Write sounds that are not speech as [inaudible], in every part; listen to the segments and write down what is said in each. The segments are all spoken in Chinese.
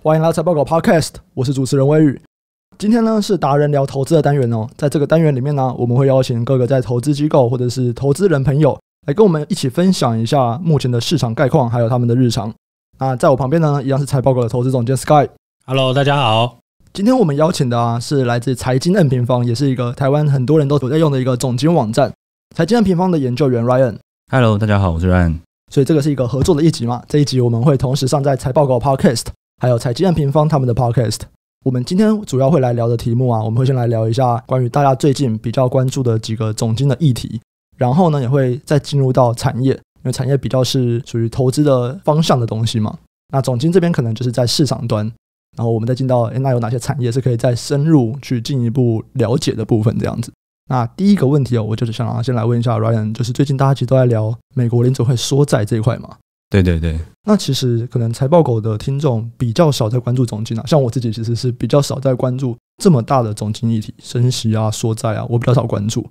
欢迎来到财报狗 Podcast，我是主持人威宇。今天呢是达人聊投资的单元哦，在这个单元里面呢，我们会邀请各个在投资机构或者是投资人朋友来跟我们一起分享一下目前的市场概况，还有他们的日常。那在我旁边呢，一样是财报狗的投资总监 Sky。Hello，大家好。今天我们邀请的啊，是来自财经 N 平方，也是一个台湾很多人都有在用的一个总监网站。财经 N 平方的研究员 Ryan。Hello，大家好，我是 Ryan。所以这个是一个合作的一集嘛？这一集我们会同时上在财报狗 Podcast。还有财经案平方他们的 podcast，我们今天主要会来聊的题目啊，我们会先来聊一下关于大家最近比较关注的几个总经的议题，然后呢也会再进入到产业，因为产业比较是属于投资的方向的东西嘛。那总经这边可能就是在市场端，然后我们再进到那有哪些产业是可以再深入去进一步了解的部分这样子。那第一个问题哦，我就是想先来问一下 Ryan，就是最近大家其实都在聊美国联储会缩债这一块嘛？对对对，那其实可能财报狗的听众比较少在关注总金啊，像我自己其实是比较少在关注这么大的总经议题，升息啊、缩债啊，我比较少关注。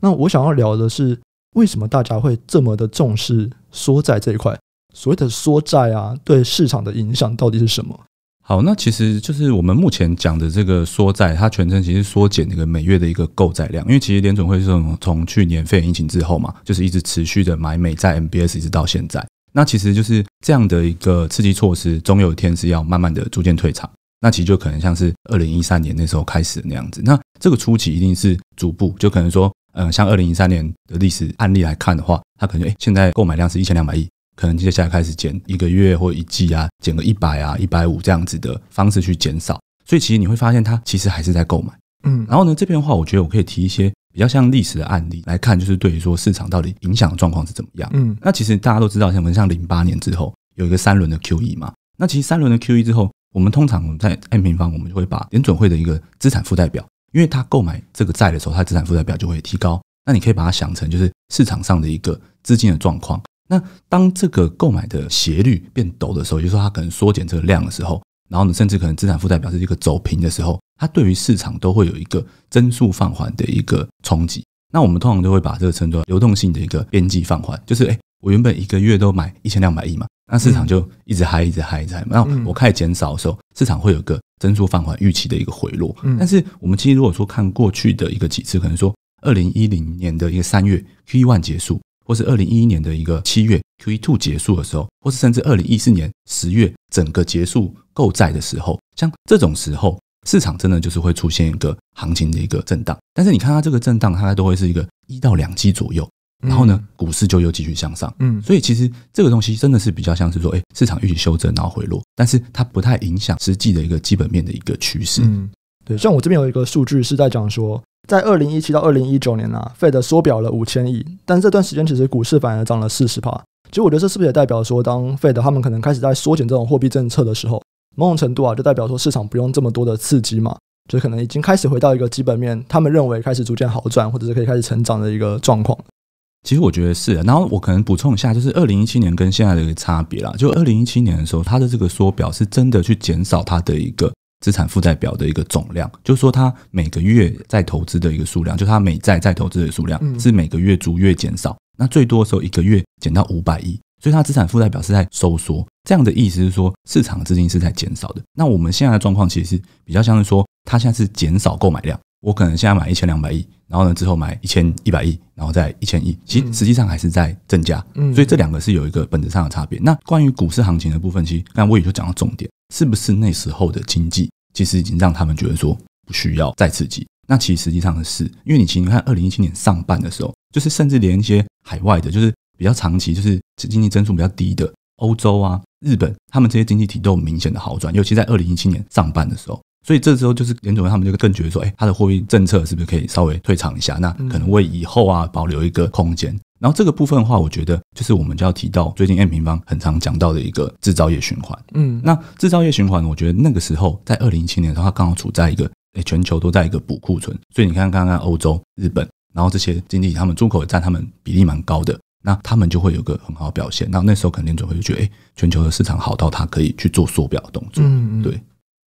那我想要聊的是，为什么大家会这么的重视缩债这一块？所谓的缩债啊，对市场的影响到底是什么？好，那其实就是我们目前讲的这个缩债，它全称其实缩减那个每月的一个购债量，因为其实联总会是从去年肺炎疫情之后嘛，就是一直持续的买美债 MBS 一直到现在。那其实就是这样的一个刺激措施，总有一天是要慢慢的逐渐退场。那其实就可能像是二零一三年那时候开始那样子。那这个初期一定是逐步，就可能说，嗯，像二零一三年的历史案例来看的话，它可能哎现在购买量是一千两百亿，可能接下来开始减一个月或一季啊，减个一百啊、一百五这样子的方式去减少。所以其实你会发现它其实还是在购买。嗯，然后呢这边的话，我觉得我可以提一些。比较像历史的案例来看，就是对于说市场到底影响状况是怎么样。嗯，那其实大家都知道，像我们像零八年之后有一个三轮的 QE 嘛。那其实三轮的 QE 之后，我们通常我在 M 平方，我们就会把联准会的一个资产负债表，因为它购买这个债的时候，它资产负债表就会提高。那你可以把它想成就是市场上的一个资金的状况。那当这个购买的斜率变陡的时候，也就是说它可能缩减这个量的时候。然后呢，甚至可能资产负债表是一个走平的时候，它对于市场都会有一个增速放缓的一个冲击。那我们通常都会把这个称作流动性的一个边际放缓，就是哎，我原本一个月都买一千两百亿嘛，那市场就一直嗨，一直嗨，一直嗨。那我开始减少的时候，市场会有个增速放缓预期的一个回落。但是我们其实如果说看过去的一个几次，可能说二零一零年的一个三月 Q One 结束。或是二零一一年的一个七月 Q1 Two 结束的时候，或是甚至二零一四年十月整个结束购债的时候，像这种时候，市场真的就是会出现一个行情的一个震荡。但是你看它这个震荡，它都会是一个一到两期左右，然后呢，股市就又继续向上。嗯，所以其实这个东西真的是比较像是说，哎，市场预期修正然后回落，但是它不太影响实际的一个基本面的一个趋势。嗯，对，像我这边有一个数据是在讲说。在二零一七到二零一九年啊，Fed 缩表了五千亿，但这段时间其实股市反而涨了四十帕。其实我觉得这是不是也代表说，当 Fed 他们可能开始在缩减这种货币政策的时候，某种程度啊，就代表说市场不用这么多的刺激嘛，就可能已经开始回到一个基本面，他们认为开始逐渐好转，或者是可以开始成长的一个状况。其实我觉得是，然后我可能补充一下，就是二零一七年跟现在的一个差别啦，就二零一七年的时候，它的这个缩表是真的去减少它的一个。资产负债表的一个总量，就是说它每个月在投资的一个数量，就是它每在在投资的数量是每个月逐月减少，那最多的时候一个月减到五百亿，所以它资产负债表是在收缩。这样的意思是说，市场资金是在减少的。那我们现在的状况其实比较像是说，它现在是减少购买量，我可能现在买一千两百亿。然后呢？之后买一千一百亿，然后再一千亿，其实实际上还是在增加，嗯，所以这两个是有一个本质上的差别。那关于股市行情的部分，其实刚才我也就讲到重点，是不是那时候的经济其实已经让他们觉得说不需要再刺激？那其实实际上的是，因为你其实看二零一七年上半的时候，就是甚至连一些海外的，就是比较长期就是经济增速比较低的欧洲啊、日本，他们这些经济体都有明显的好转，尤其在二零一七年上半的时候。所以这时候就是严总他们就更觉得说，哎，他的货币政策是不是可以稍微退场一下？那可能为以后啊保留一个空间。然后这个部分的话，我觉得就是我们就要提到最近 M 平方很常讲到的一个制造业循环。嗯，那制造业循环，我觉得那个时候在二零一七年的候，它刚好处在一个哎全球都在一个补库存，所以你看刚刚欧洲、日本，然后这些经济他们出口占他们比例蛮高的，那他们就会有个很好的表现。那那时候肯定就会觉得，哎，全球的市场好到它可以去做缩表动作。嗯，对。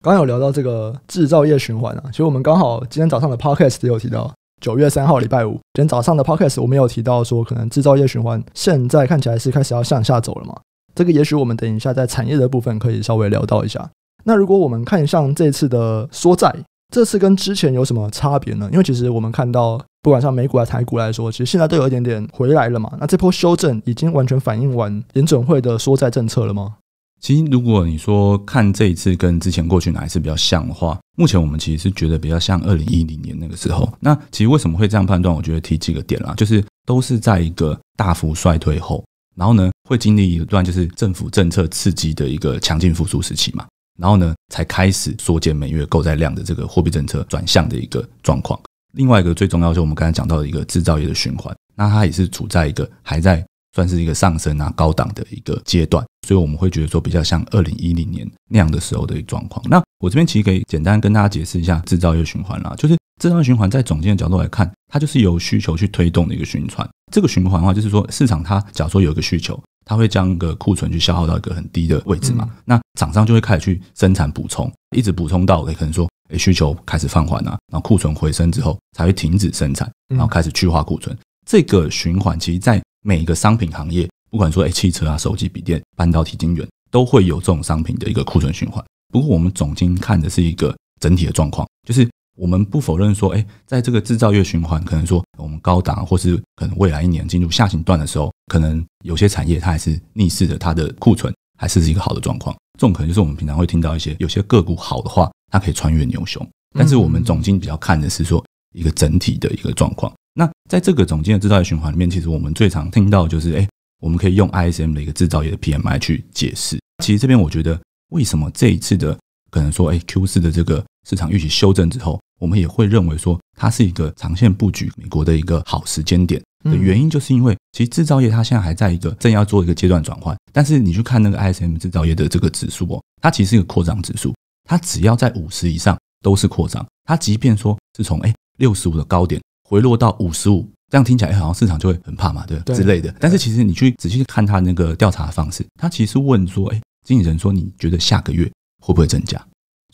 刚有聊到这个制造业循环啊，其实我们刚好今天早上的 podcast 也有提到，九月三号礼拜五，今天早上的 podcast 我们有提到说，可能制造业循环现在看起来是开始要向下走了嘛。这个也许我们等一下在产业的部分可以稍微聊到一下。那如果我们看像这次的缩债，这次跟之前有什么差别呢？因为其实我们看到，不管像美股还是台股来说，其实现在都有一点点回来了嘛。那这波修正已经完全反映完研准会的缩债政策了吗？其实，如果你说看这一次跟之前过去哪一次比较像的话，目前我们其实是觉得比较像二零一零年那个时候。那其实为什么会这样判断？我觉得提几个点啦，就是都是在一个大幅衰退后，然后呢会经历一段就是政府政策刺激的一个强劲复苏时期嘛，然后呢才开始缩减每月购债量的这个货币政策转向的一个状况。另外一个最重要就是我们刚才讲到的一个制造业的循环，那它也是处在一个还在。算是一个上升啊，高档的一个阶段，所以我们会觉得说比较像二零一零年那样的时候的一个状况。那我这边其实可以简单跟大家解释一下制造业循环啦，就是制造业循环在总经的角度来看，它就是由需求去推动的一个循环。这个循环的话，就是说市场它假如说有一个需求，它会将个库存去消耗到一个很低的位置嘛，那厂商就会开始去生产补充，一直补充到可能说诶需求开始放缓啊，然后库存回升之后才会停止生产，然后开始去化库存。这个循环其实在每一个商品行业，不管说诶汽车啊、手机、笔电、半导体晶圆，都会有这种商品的一个库存循环。不过，我们总经看的是一个整体的状况，就是我们不否认说，诶，在这个制造业循环，可能说我们高档或是可能未来一年进入下行段的时候，可能有些产业它还是逆势的，它的库存还是是一个好的状况。这种可能就是我们平常会听到一些有些个股好的话，它可以穿越牛熊。但是，我们总经比较看的是说一个整体的一个状况。那在这个总监的制造业循环里面，其实我们最常听到就是，哎，我们可以用 ISM 的一个制造业的 PMI 去解释。其实这边我觉得，为什么这一次的可能说，哎，Q 四的这个市场预期修正之后，我们也会认为说，它是一个长线布局美国的一个好时间点的原因，就是因为其实制造业它现在还在一个正要做一个阶段转换。但是你去看那个 ISM 制造业的这个指数哦，它其实是一个扩张指数，它只要在五十以上都是扩张。它即便说是从哎六十五的高点。回落到五十五，这样听起来好像市场就会很怕嘛，对，之类的。但是其实你去仔细看他那个调查方式，他其实问说，哎，经理人说你觉得下个月会不会增加？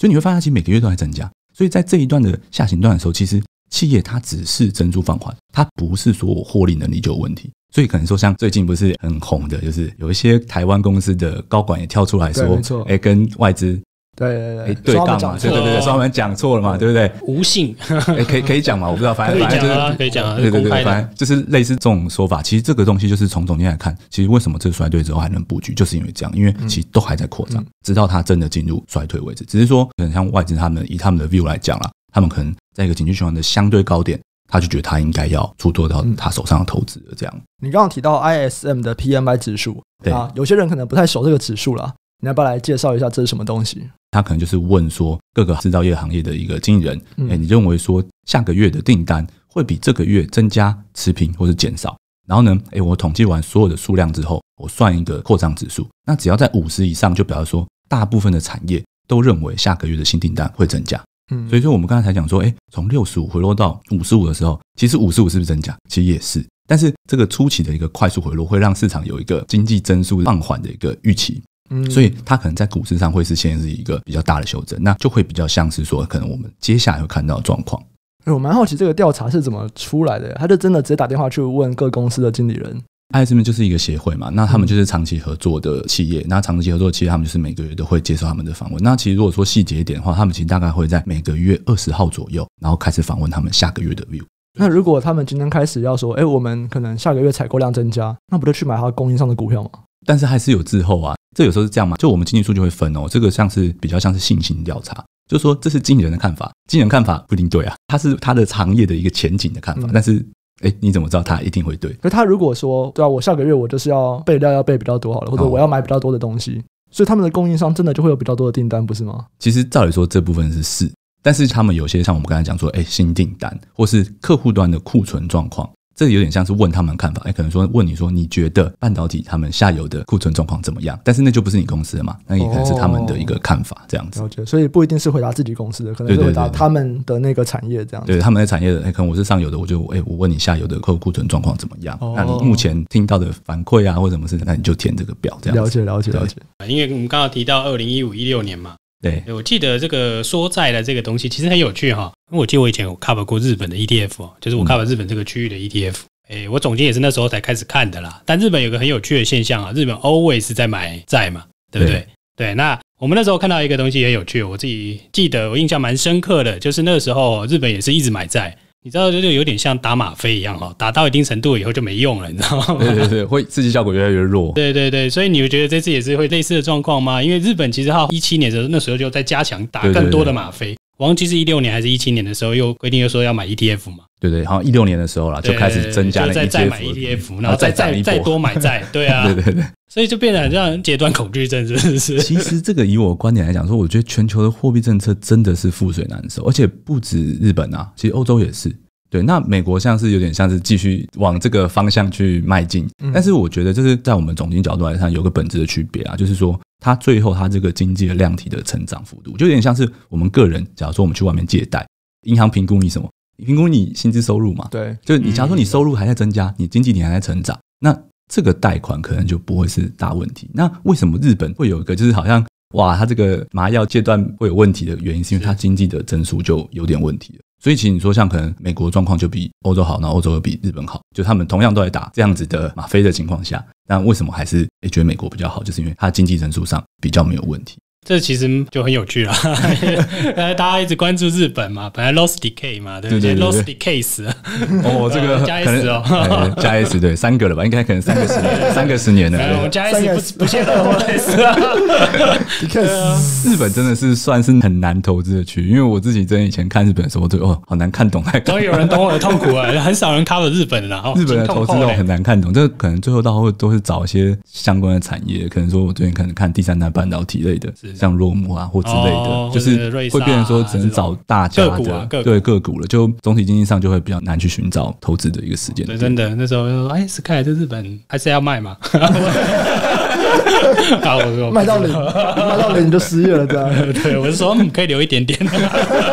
所以你会发现，其实每个月都在增加。所以在这一段的下行段的时候，其实企业它只是增速放缓，它不是说我获利能力就有问题。所以可能说，像最近不是很红的，就是有一些台湾公司的高管也跳出来说，哎，跟外资。对对对，对嘛，对对对，双方讲错了嘛，对不对？无性，哎，可以可以讲嘛，我不知道，反正反正就是可以讲啊，对对对，反正就是类似这种说法。其实这个东西就是从总结来看，其实为什么这个衰退之后还能布局，就是因为这样，因为其实都还在扩张，直到它真的进入衰退为止。只是说，可能像外资他们以他们的 view 来讲了，他们可能在一个景气循环的相对高点，他就觉得他应该要出多到他手上的投资的这样。你刚刚提到 ISM 的 PMI 指数，对啊，有些人可能不太熟这个指数了。你要不要来介绍一下这是什么东西？他可能就是问说各个制造业行业的一个经纪人，哎，你认为说下个月的订单会比这个月增加持平或者减少？然后呢，哎，我统计完所有的数量之后，我算一个扩张指数。那只要在五十以上，就表示说大部分的产业都认为下个月的新订单会增加。嗯，所以说我们刚才才讲说，哎，从六十五回落到五十五的时候，其实五十五是不是增加？其实也是。但是这个初期的一个快速回落会让市场有一个经济增速放缓的一个预期。所以它可能在股市上会是现在是一个比较大的修正，那就会比较像是说，可能我们接下来会看到状况。我蛮好奇这个调查是怎么出来的？他就真的直接打电话去问各公司的经理人。艾斯们就是一个协会嘛，那他们就是长期合作的企业，那长期合作企业他们就是每个月都会接受他们的访问。那其实如果说细节点的话，他们其实大概会在每个月二十号左右，然后开始访问他们下个月的 view。那如果他们今天开始要说，哎，我们可能下个月采购量增加，那不就去买它供应商的股票吗？但是还是有滞后啊，这有时候是这样吗？就我们经济数据会分哦，这个像是比较像是信心调查，就说这是经营人的看法，经营人看法不一定对啊，他是他的行业的一个前景的看法，但是哎，你怎么知道他一定会对？可他如果说对啊，我下个月我就是要备料要备比较多好了，或者我要买比较多的东西，所以他们的供应商真的就会有比较多的订单，不是吗？其实照理说这部分是是，但是他们有些像我们刚才讲说，哎，新订单或是客户端的库存状况。这个有点像是问他们看法，哎，可能说问你说你觉得半导体他们下游的库存状况怎么样？但是那就不是你公司的嘛，那也可能是他们的一个看法这样子。所以不一定是回答自己公司的，可能是回答他们的那个产业这样子。对他们的产业的，哎，可能我是上游的，我就哎，我问你下游的客户库存状况怎么样？那你目前听到的反馈啊，或什么事，那你就填这个表这样子。了解了解了解。因为我们刚刚提到二零一五一六年嘛。对，我记得这个缩债的这个东西其实很有趣哈，因我记我以前有 cover 过日本的 ETF，就是我 cover 日本这个区域的 ETF，诶，我总结也是那时候才开始看的啦。但日本有个很有趣的现象啊，日本 always 在买债嘛，对不对？对，那我们那时候看到一个东西也有趣，我自己记得我印象蛮深刻的，就是那个时候日本也是一直买债。你知道，就是有点像打吗啡一样哈，打到一定程度以后就没用了，你知道吗？对对对，会刺激效果越来越弱。[laughs] 对对对，所以你觉得这次也是会类似的状况吗？因为日本其实哈一七年的时候那时候就在加强打更多的吗啡。忘记是一六年还是一七年的时候，又规定又说要买 ETF 嘛？对对，好像一六年的时候啦，就开始增加那 ETF，然后再再再多买债，对啊，[laughs] 对对对，所以就变得很像阶段恐惧症，是不是？其实这个以我观点来讲，说我觉得全球的货币政策真的是覆水难收，而且不止日本啊，其实欧洲也是。对，那美国像是有点像是继续往这个方向去迈进，但是我觉得就是在我们总经角度来看，有个本质的区别啊，就是说它最后它这个经济的量体的成长幅度，就有点像是我们个人，假如说我们去外面借贷，银行评估你什么，评估你薪资收入嘛，对，就是你假如说你收入还在增加，你经济你还在成长，那这个贷款可能就不会是大问题。那为什么日本会有一个就是好像哇，它这个麻药阶段会有问题的原因，是因为它经济的增速就有点问题了。所以其实你说像可能美国状况就比欧洲好，那欧洲又比日本好，就他们同样都在打这样子的马飞的情况下，那为什么还是诶觉得美国比较好？就是因为它经济增速上比较没有问题。这其实就很有趣了。[laughs] 呃，大家一直关注日本嘛，本来 Lost Decay 嘛，对不对？Lost Decay 加 S 哦，加 S 对，三个了吧？应该可能三个十年，[laughs] 三个十年的。我加 S 不不现实啊。S [laughs] e 日本真的是算是很难投资的区，因为我自己真以前看日本的时候，我都哦，好难看懂终于有人懂我的痛苦啊！很少人 cover 日本了，日本的投资很难看懂。这可能最后到后都是找一些相关的产业，可能说我最近可能看第三代半导体类的。像落姆啊，或之类的，就是会变成说只能找大家的对个股了，就总体经济上就会比较难去寻找投资的一个时间。真的那时候，哎，Sky 在日本还是要卖嘛？啊，我说卖到零，卖到零你就失业了，对不 [laughs] 对？我是说，嗯，可以留一点点。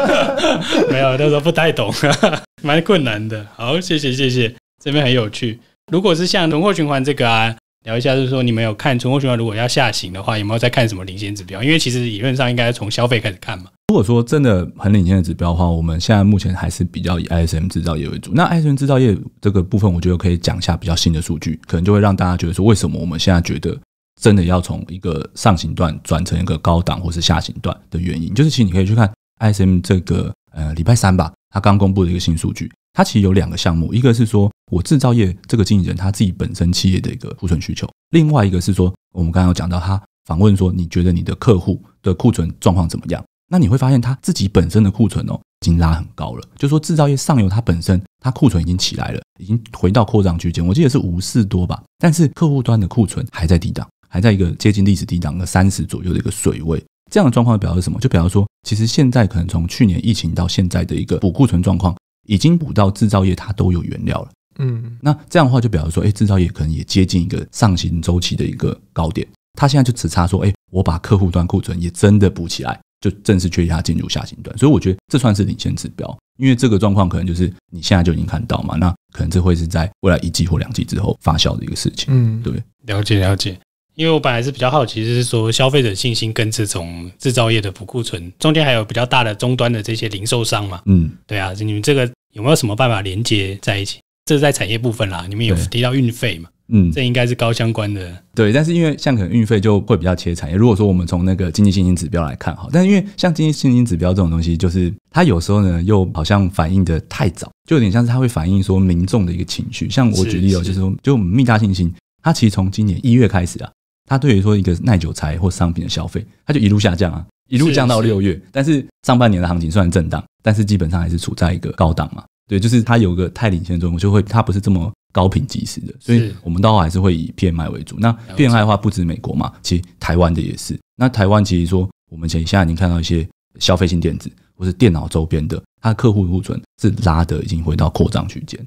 [laughs] 没有那时候不太懂，[laughs] 蛮困难的。好，谢谢谢谢，这边很有趣。如果是像轮货循环这个啊。聊一下，就是说你们有看存货循环如果要下行的话，有没有在看什么领先指标？因为其实理论上应该从消费开始看嘛。如果说真的很领先的指标的话，我们现在目前还是比较以 ISM 制造业为主。那 ISM 制造业这个部分，我觉得可以讲一下比较新的数据，可能就会让大家觉得说，为什么我们现在觉得真的要从一个上行段转成一个高档或是下行段的原因，就是其实你可以去看 ISM 这个呃礼拜三吧，它刚公布的一个新数据。它其实有两个项目，一个是说我制造业这个经营人他自己本身企业的一个库存需求，另外一个是说我们刚刚有讲到他访问说你觉得你的客户的库存状况怎么样？那你会发现他自己本身的库存哦，已经拉很高了，就说制造业上游它本身它库存已经起来了，已经回到扩张区间，我记得是五四多吧，但是客户端的库存还在低档，还在一个接近历史低档的三十左右的一个水位。这样的状况表示什么？就表示说，其实现在可能从去年疫情到现在的一个补库存状况。已经补到制造业，它都有原料了。嗯，那这样的话就表示说，哎，制造业可能也接近一个上行周期的一个高点。它现在就只差说，哎，我把客户端库存也真的补起来，就正式缺它进入下行段。所以我觉得这算是领先指标，因为这个状况可能就是你现在就已经看到嘛。那可能这会是在未来一季或两季之后发酵的一个事情。嗯，对，了解了解。因为我本来是比较好奇，就是说消费者信心跟这种制造业的补库存中间还有比较大的终端的这些零售商嘛？嗯，对啊，你们这个有没有什么办法连接在一起？这是在产业部分啦。你们有提到运费嘛？嗯，这应该是高相关的。对，但是因为像可能运费就会比较切产业。如果说我们从那个经济信心指标来看，哈，但因为像经济信心指标这种东西，就是它有时候呢又好像反应的太早，就有点像是它会反映说民众的一个情绪。像我举例哦，就是就我们密大信心，它其实从今年一月开始啊。它对于说一个耐久材或商品的消费，它就一路下降啊，一路降到六月。但是上半年的行情虽然震荡，但是基本上还是处在一个高档嘛。对，就是它有个太领先的作用，就会它不是这么高频及时的，所以我们到好还是会以 PMI 为主。那 PMI 的话不止美国嘛，其实台湾的也是。那台湾其实说我们现现在经看到一些消费性电子或是电脑周边的，它的客户库存是拉的已经回到扩张区间。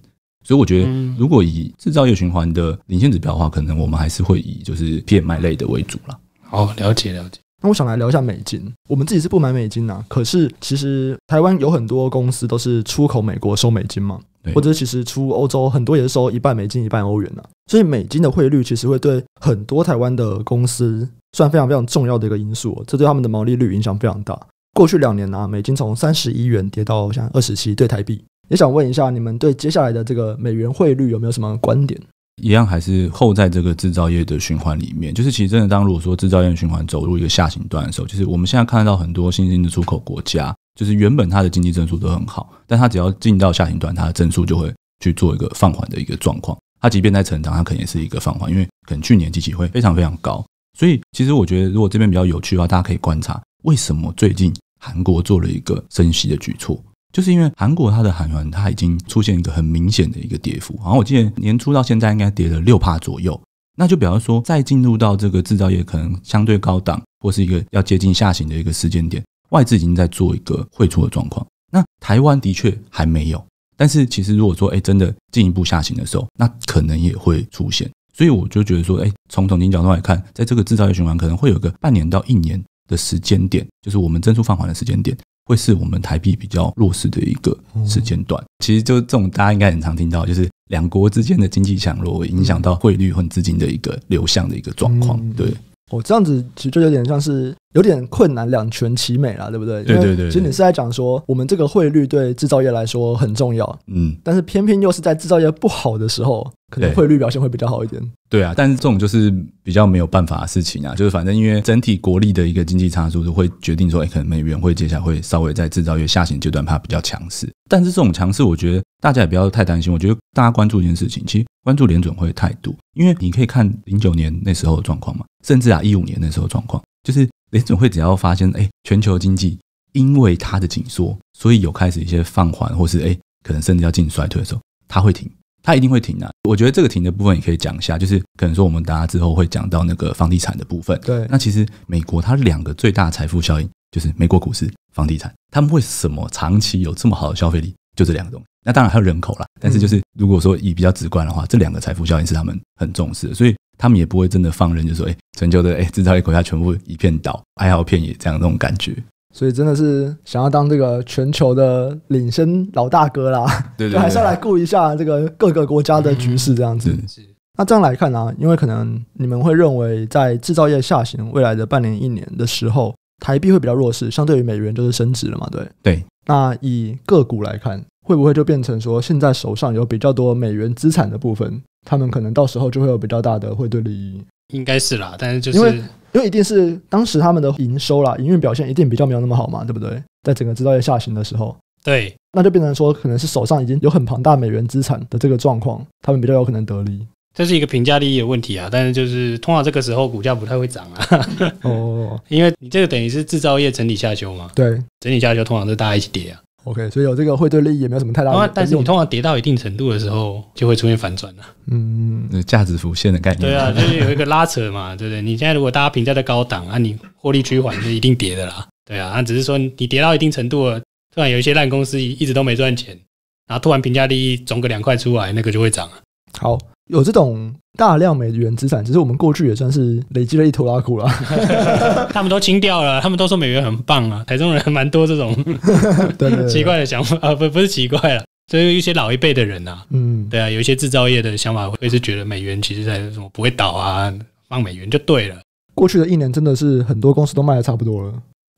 所以我觉得，如果以制造业循环的领先指标的话，可能我们还是会以就是 PMI 类的为主了。好，了解了解。那我想来聊一下美金。我们自己是不买美金呐，可是其实台湾有很多公司都是出口美国收美金嘛，或者其实出欧洲很多也是收一半美金一半欧元呐。所以美金的汇率其实会对很多台湾的公司算非常非常重要的一个因素，这对他们的毛利率影响非常大。过去两年呢，美金从三十一元跌到像二十七对台币。也想问一下，你们对接下来的这个美元汇率有没有什么观点？一样还是后在这个制造业的循环里面？就是其实真的，当如果说制造业循环走入一个下行段的时候，就是我们现在看到很多新兴的出口国家，就是原本它的经济增速都很好，但它只要进到下行段，它的增速就会去做一个放缓的一个状况。它即便在成长，它肯定是一个放缓，因为可能去年机器会非常非常高。所以，其实我觉得如果这边比较有趣的话，大家可以观察为什么最近韩国做了一个升息的举措。就是因为韩国它的韩元，它已经出现一个很明显的一个跌幅，然后我记得年初到现在应该跌了六帕左右，那就表示说再进入到这个制造业可能相对高档，或是一个要接近下行的一个时间点，外资已经在做一个汇出的状况。那台湾的确还没有，但是其实如果说哎真的进一步下行的时候，那可能也会出现。所以我就觉得说，哎，从统计角度来看，在这个制造业循环可能会有个半年到一年。的时间点，就是我们增速放缓的时间点，会是我们台币比较弱势的一个时间段。其实就这种，大家应该很常听到，就是两国之间的经济强弱会影响到汇率和资金的一个流向的一个状况。对，我这样子其实就有点像是。有点困难，两全其美啦，对不对？对对对。其实你是在讲说，我们这个汇率对制造业来说很重要，嗯，但是偏偏又是在制造业不好的时候，可能汇率表现会比较好一点。对啊，但是这种就是比较没有办法的事情啊，就是反正因为整体国力的一个经济差距始会决定说，哎，可能美元会接下来会稍微在制造业下行阶段，它比较强势。但是这种强势，我觉得大家也不要太担心。我觉得大家关注一件事情，其实关注联准会太态度，因为你可以看零九年那时候的状况嘛，甚至啊一五年那时候状况。就是联总会只要发现，哎，全球经济因为它的紧缩，所以有开始一些放缓，或是哎，可能甚至要进衰退的时候，它会停，它一定会停的。我觉得这个停的部分也可以讲一下，就是可能说我们大家之后会讲到那个房地产的部分。对，那其实美国它两个最大财富效应就是美国股市、房地产，他们为什么长期有这么好的消费力，就这两个东西。那当然还有人口啦。但是就是如果说以比较直观的话，这两个财富效应是他们很重视的，所以。他们也不会真的放任，就说哎，全球的哎制造业国家全部一片倒，哀嚎片也这样那种感觉。所以真的是想要当这个全球的领先老大哥啦，对，还是要来顾一下这个各个国家的局势这样子。那这样来看呢，因为可能你们会认为，在制造业下行未来的半年一年的时候，台币会比较弱势，相对于美元就是升值了嘛？对，对。那以个股来看。会不会就变成说，现在手上有比较多美元资产的部分，他们可能到时候就会有比较大的汇兑利益？应该是啦，但是就是因为因为一定是当时他们的营收啦、营运表现一定比较没有那么好嘛，对不对？在整个制造业下行的时候，对，那就变成说可能是手上已经有很庞大美元资产的这个状况，他们比较有可能得利。这是一个评价利益的问题啊，但是就是通常这个时候股价不太会涨啊。哦，[laughs] 因为你这个等于是制造业整体下修嘛，对，整体下修通常是大家一起跌啊。OK，所以有这个会对利益也没有什么太大。但是你通常跌到一定程度的时候，就会出现反转了。嗯，价值浮现的概念。对啊，就是有一个拉扯嘛，对不对？你现在如果大家评价在高档啊，你获利趋缓是一定跌的啦。对啊，那只是说你跌到一定程度了，突然有一些烂公司一直都没赚钱，然后突然评价利益总个两块出来，那个就会涨了。好。有这种大量美元资产，只是我们过去也算是累积了一头拉库了。[laughs] 他们都清掉了，他们都说美元很棒啊。台中人蛮多这种 [laughs] 奇怪的想法啊，不不是奇怪了，就是一些老一辈的人啊，嗯，对啊，有一些制造业的想法会是觉得美元其实在什么不会倒啊，放美元就对了。过去的一年真的是很多公司都卖的差不多了。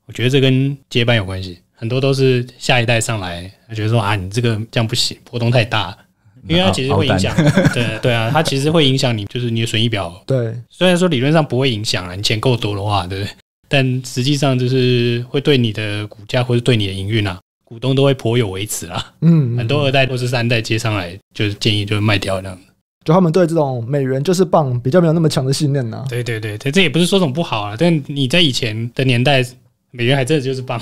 我觉得这跟接班有关系，很多都是下一代上来，他觉得说啊，你这个这样不行，波动太大。因为它其实会影响，[laughs] 对对啊，它其实会影响你，就是你的损益表。[laughs] 对，虽然说理论上不会影响啊，你钱够多的话，对不对？但实际上就是会对你的股价或者对你的营运啊，股东都会颇有维持啊。嗯，[laughs] 很多二代或是三代接上来，就是建议就是卖掉这样。就他们对这种美元就是棒，比较没有那么强的信念呐。对对对，这这也不是说什么不好啊，但你在以前的年代，美元还真的就是棒，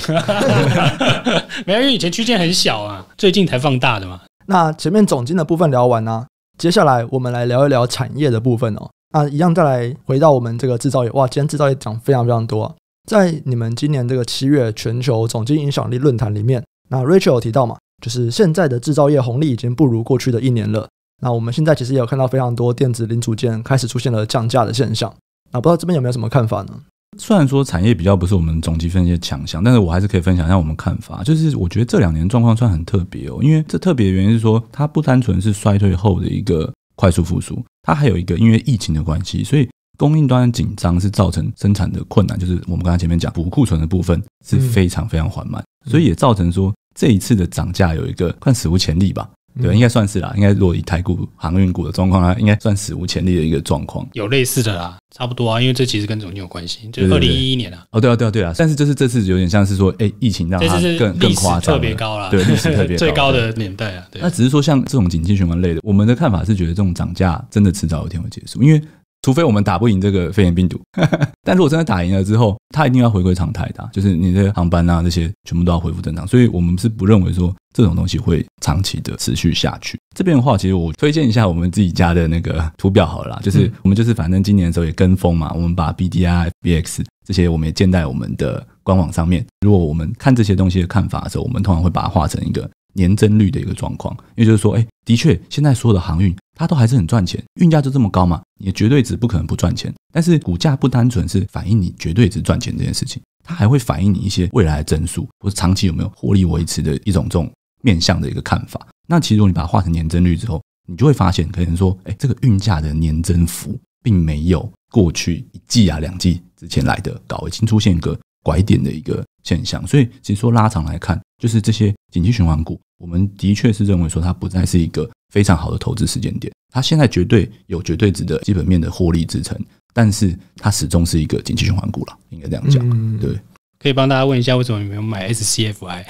美元因为以前区间很小啊，最近才放大的嘛。那前面总经的部分聊完啊，接下来我们来聊一聊产业的部分哦。那一样再来回到我们这个制造业哇，今天制造业讲非常非常多。在你们今年这个七月全球总经影响力论坛里面，那 Rachel 提到嘛，就是现在的制造业红利已经不如过去的一年了。那我们现在其实也有看到非常多电子零组件开始出现了降价的现象。那不知道这边有没有什么看法呢？虽然说产业比较不是我们总集分析的强项，但是我还是可以分享一下我们看法。就是我觉得这两年状况算很特别哦，因为这特别的原因是说它不单纯是衰退后的一个快速复苏，它还有一个因为疫情的关系，所以供应端紧张是造成生产的困难。就是我们刚才前面讲补库存的部分是非常非常缓慢，所以也造成说这一次的涨价有一个看史无前例吧。对，应该算是啦。应该如果以台股航运股的状况啊，应该算史无前例的一个状况。有类似的啦，差不多啊，因为这其实跟总经有关系。就是二零一一年啊。哦，对啊，对啊，对啊。但是就是这次有点像是说，哎，疫情让它更更夸张，特别高了，对，特别 [laughs] 最高的年代啊。那只是说，像这种景气循环类的，我们的看法是觉得这种涨价真的迟早有一天会结束，因为。除非我们打不赢这个肺炎病毒，[laughs] 但如果真的打赢了之后，它一定要回归常态的，就是你的航班啊，这些全部都要恢复正常。所以，我们是不认为说这种东西会长期的持续下去。这边的话，其实我推荐一下我们自己家的那个图表好了，就是我们就是反正今年的时候也跟风嘛，我们把 BDI、BX 这些我们也建在我们的官网上面。如果我们看这些东西的看法的时候，我们通常会把它画成一个。年增率的一个状况，也就是说，哎，的确，现在所有的航运它都还是很赚钱，运价就这么高嘛，你的绝对值不可能不赚钱。但是股价不单纯是反映你绝对值赚钱这件事情，它还会反映你一些未来的增速或者长期有没有活力维持的一种这种面向的一个看法。那其实如果你把它化成年增率之后，你就会发现，可能说，哎，这个运价的年增幅并没有过去一季啊、两季之前来的高已经出现一个。拐点的一个现象，所以其实说拉长来看，就是这些景气循环股，我们的确是认为说它不再是一个非常好的投资时间点。它现在绝对有绝对值的基本面的获利支撑，但是它始终是一个景气循环股了，应该这样讲。对，可以帮大家问一下，为什么没有买 SCFI？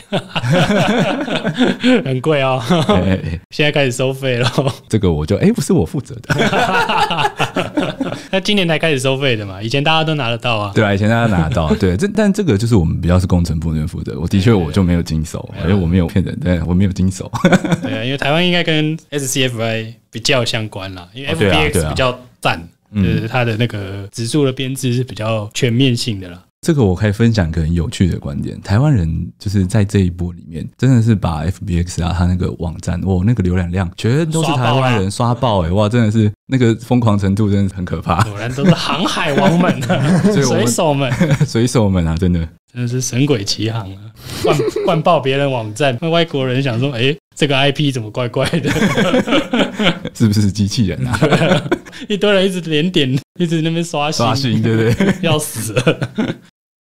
[laughs] 很贵哦，现在开始收费了。这个我就哎，不是我负责的。[laughs] 那今年才开始收费的嘛，以前大家都拿得到啊。对啊，以前大家拿得到。对，这但这个就是我们比较是工程部那边负责。我的确我就没有经手，因为我没有骗人，对，我没有经手。[laughs] 对啊，因为台湾应该跟 SCFI 比较相关啦，因为 FBX 比较赞，就是它的那个指数的编制是比较全面性的啦。这个我可以分享一个很有趣的观点。台湾人就是在这一波里面，真的是把 FBX 啊，他那个网站，哇，那个浏览量，绝对都是台湾人刷爆哎，哇，[laughs] 真的是那个疯狂程度，真的很可怕。果然都是航海王们，[laughs] 水手们，[laughs] 水手们啊，真的。真的是神鬼齐行啊！乱 [laughs] 乱爆别人网站，那外国人想说：“哎，这个 IP 怎么怪怪的？[laughs] 是不是机器人啊？” [laughs] 一堆人一直连点，一直那边刷新，刷新，对不对？要死！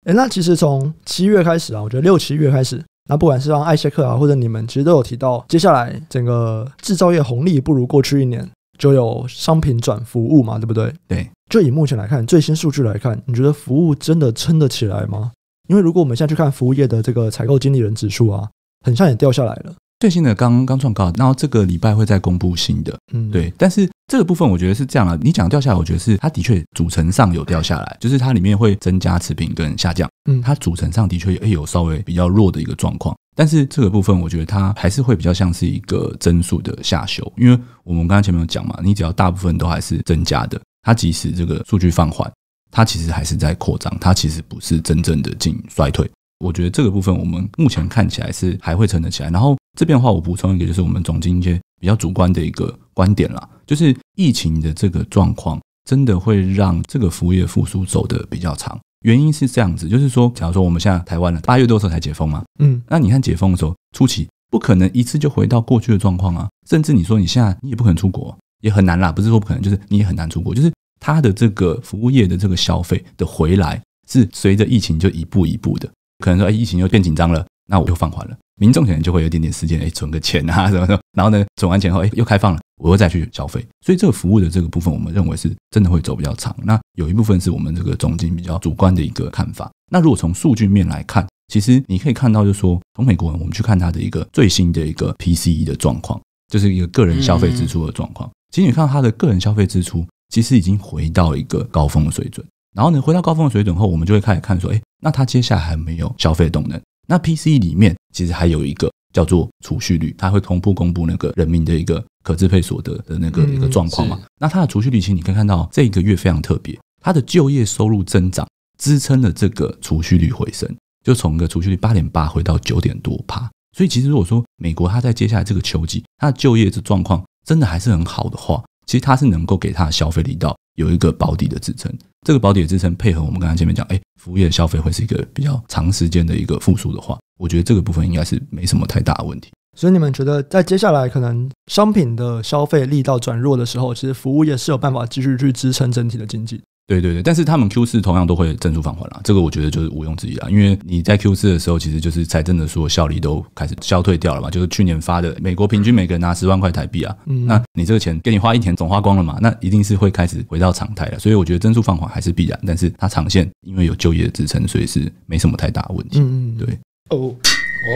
哎，那其实从七月开始啊，我觉得六七月开始，那不管是让艾谢克啊，或者你们，其实都有提到，接下来整个制造业红利不如过去一年，就有商品转服务嘛，对不对？对，就以目前来看，最新数据来看，你觉得服务真的撑得起来吗？因为如果我们现在去看服务业的这个采购经理人指数啊，很像也掉下来了。最新的刚刚创高，然后这个礼拜会再公布新的。嗯，对。但是这个部分我觉得是这样啊，你讲掉下来，我觉得是它的确组成上有掉下来，就是它里面会增加持平跟下降。嗯，它组成上的确也有稍微比较弱的一个状况。但是这个部分我觉得它还是会比较像是一个增速的下修，因为我们刚才前面有讲嘛，你只要大部分都还是增加的，它即使这个数据放缓。它其实还是在扩张，它其实不是真正的进衰退。我觉得这个部分我们目前看起来是还会撑得起来。然后这边的话，我补充一个，就是我们总经一些比较主观的一个观点啦，就是疫情的这个状况真的会让这个服务业复苏走得比较长。原因是这样子，就是说，假如说我们现在台湾了，八月多时候才解封嘛，嗯，那你看解封的时候初期不可能一次就回到过去的状况啊，甚至你说你现在你也不可能出国，也很难啦，不是说不可能，就是你也很难出国，就是。它的这个服务业的这个消费的回来是随着疫情就一步一步的，可能说哎疫情又变紧张了，那我又放缓了，民众可能就会有点点时间哎存个钱啊 [laughs] 什么什么，然后呢存完钱后哎又开放了，我又再去消费，所以这个服务的这个部分，我们认为是真的会走比较长。那有一部分是我们这个总经比较主观的一个看法。那如果从数据面来看，其实你可以看到，就是说从美国我们去看它的一个最新的一个 PCE 的状况，就是一个个人消费支出的状况。其实你看到它的个人消费支出。其实已经回到一个高峰的水准，然后呢，回到高峰的水准后，我们就会开始看说，哎，那它接下来还没有消费动能。那 P C 里面其实还有一个叫做储蓄率，它会同步公布那个人民的一个可支配所得的那个一个状况嘛。那它的储蓄率其实你可以看到这个月非常特别，它的就业收入增长支撑了这个储蓄率回升，就从一个储蓄率八点八回到九点多帕。所以其实如果说美国它在接下来这个秋季，它的就业的状况真的还是很好的话。其实它是能够给它的消费力道有一个保底的支撑，这个保底的支撑配合我们刚才前面讲，哎，服务业消费会是一个比较长时间的一个复苏的话，我觉得这个部分应该是没什么太大的问题。所以你们觉得，在接下来可能商品的消费力道转弱的时候，其实服务业是有办法继续去支撑整体的经济？对对对，但是他们 Q 四同样都会增速放缓了，这个我觉得就是毋庸置疑啊，因为你在 Q 四的时候，其实就是财政的所有效力都开始消退掉了嘛，就是去年发的美国平均每个人拿十万块台币啊，那你这个钱给你花一天总花光了嘛，那一定是会开始回到常态了，所以我觉得增速放缓还是必然，但是它长线因为有就业的支撑，所以是没什么太大问题。对，哦哦，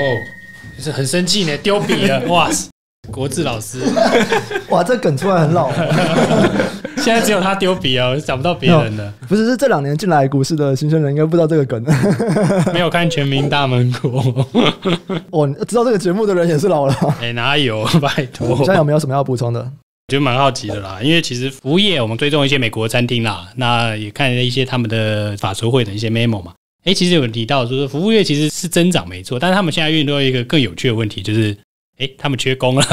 是很生气呢，丢笔了，哇，国智老师，[laughs] 哇，这梗出来很老。[laughs] 现在只有他丢笔哦，找不到别人的。不是，是这两年进来股市的新生人应该不知道这个梗，[laughs] 没有看《全民大门锅》。哦，知道这个节目的人也是老了。哎，哪有？拜托。[laughs] 现在有没有什么要补充的？我觉得蛮好奇的啦，因为其实服务业，我们追踪一些美国的餐厅啦，那也看了一些他们的法学会的一些 memo 嘛。哎，其实有人提到就是服务业其实是增长没错，但是他们现在遇到一个更有趣的问题，就是。哎，他们缺工了，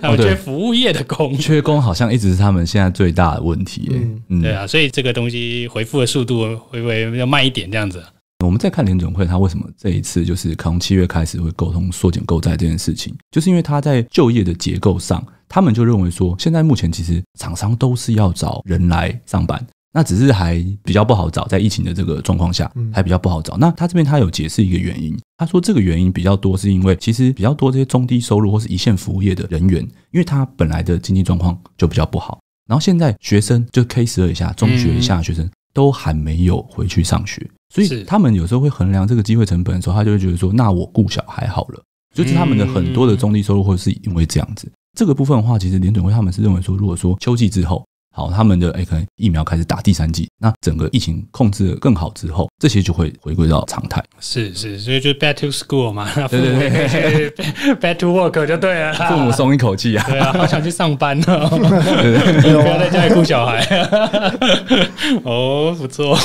他们缺服务业的工。缺工好像一直是他们现在最大的问题。嗯，对啊，所以这个东西回复的速度会不会要慢一点这样子？我们再看联准会，他为什么这一次就是从七月开始会沟通缩减购债这件事情，就是因为他在就业的结构上，他们就认为说，现在目前其实厂商都是要找人来上班。那只是还比较不好找，在疫情的这个状况下，还比较不好找。那他这边他有解释一个原因，他说这个原因比较多，是因为其实比较多这些中低收入或是一线服务业的人员，因为他本来的经济状况就比较不好。然后现在学生就 K 十二以下、中学以下学生都还没有回去上学，所以他们有时候会衡量这个机会成本的时候，他就会觉得说，那我雇小孩好了，就是他们的很多的中低收入，或者是因为这样子。这个部分的话，其实林准会他们是认为说，如果说秋季之后。好，他们的哎，可能疫苗开始打第三剂，那整个疫情控制更好之后，这些就会回归到常态。是是，所以就 back to school 嘛，对对对，[laughs] back to work 就对了。父母松一口气啊，对啊，好想去上班啊，[laughs] 不要在家里顾小孩。[laughs] 哦，不错，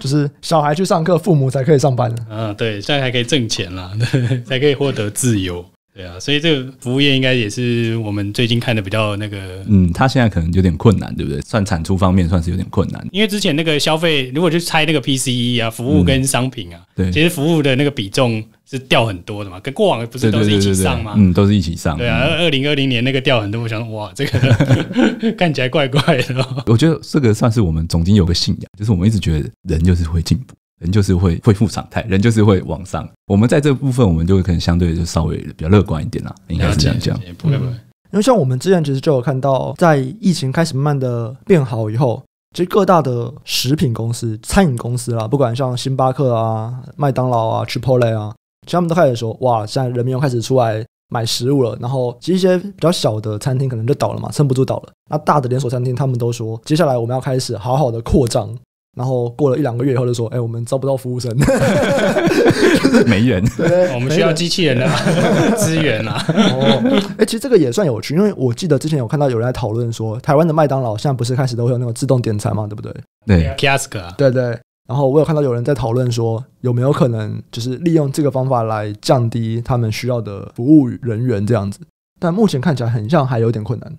就是小孩去上课，父母才可以上班。嗯，对，现在还可以挣钱了，对，才可以获得自由。对啊，所以这个服务业应该也是我们最近看的比较那个。嗯，它现在可能有点困难，对不对？算产出方面算是有点困难，因为之前那个消费，如果去拆那个 PCE 啊，服务跟商品啊，对，其实服务的那个比重是掉很多的嘛，跟过往不是都是一起上吗？嗯，都是一起上。对啊，二零二零年那个掉很多，我想哇，这个 [laughs] 看起来怪怪的。我觉得这个算是我们总经有个信仰，就是我们一直觉得人就是会进步。人就是会恢复常态，人就是会往上。我们在这部分，我们就可能相对就稍微比较乐观一点啦，应该是这样讲。不会不会，因为像我们之前其实就有看到，在疫情开始慢慢的变好以后，其实各大的食品公司、餐饮公司啦，不管像星巴克啊、麦当劳啊、Chipotle 啊，其实他们都开始说，哇，现在人民又开始出来买食物了。然后其实一些比较小的餐厅可能就倒了嘛，撑不住倒了。那大的连锁餐厅，他们都说，接下来我们要开始好好的扩张。然后过了一两个月以后就说：“哎，我们招不到服务生，[laughs] 没人，[laughs] 我们需要机器人的 [laughs] 资源了。”哦，哎，其实这个也算有趣，因为我记得之前有看到有人在讨论说，台湾的麦当劳现在不是开始都有那种自动点餐嘛，对不对？对，Kiosk 啊，对对。然后我有看到有人在讨论说，有没有可能就是利用这个方法来降低他们需要的服务人员这样子？但目前看起来很像还有点困难。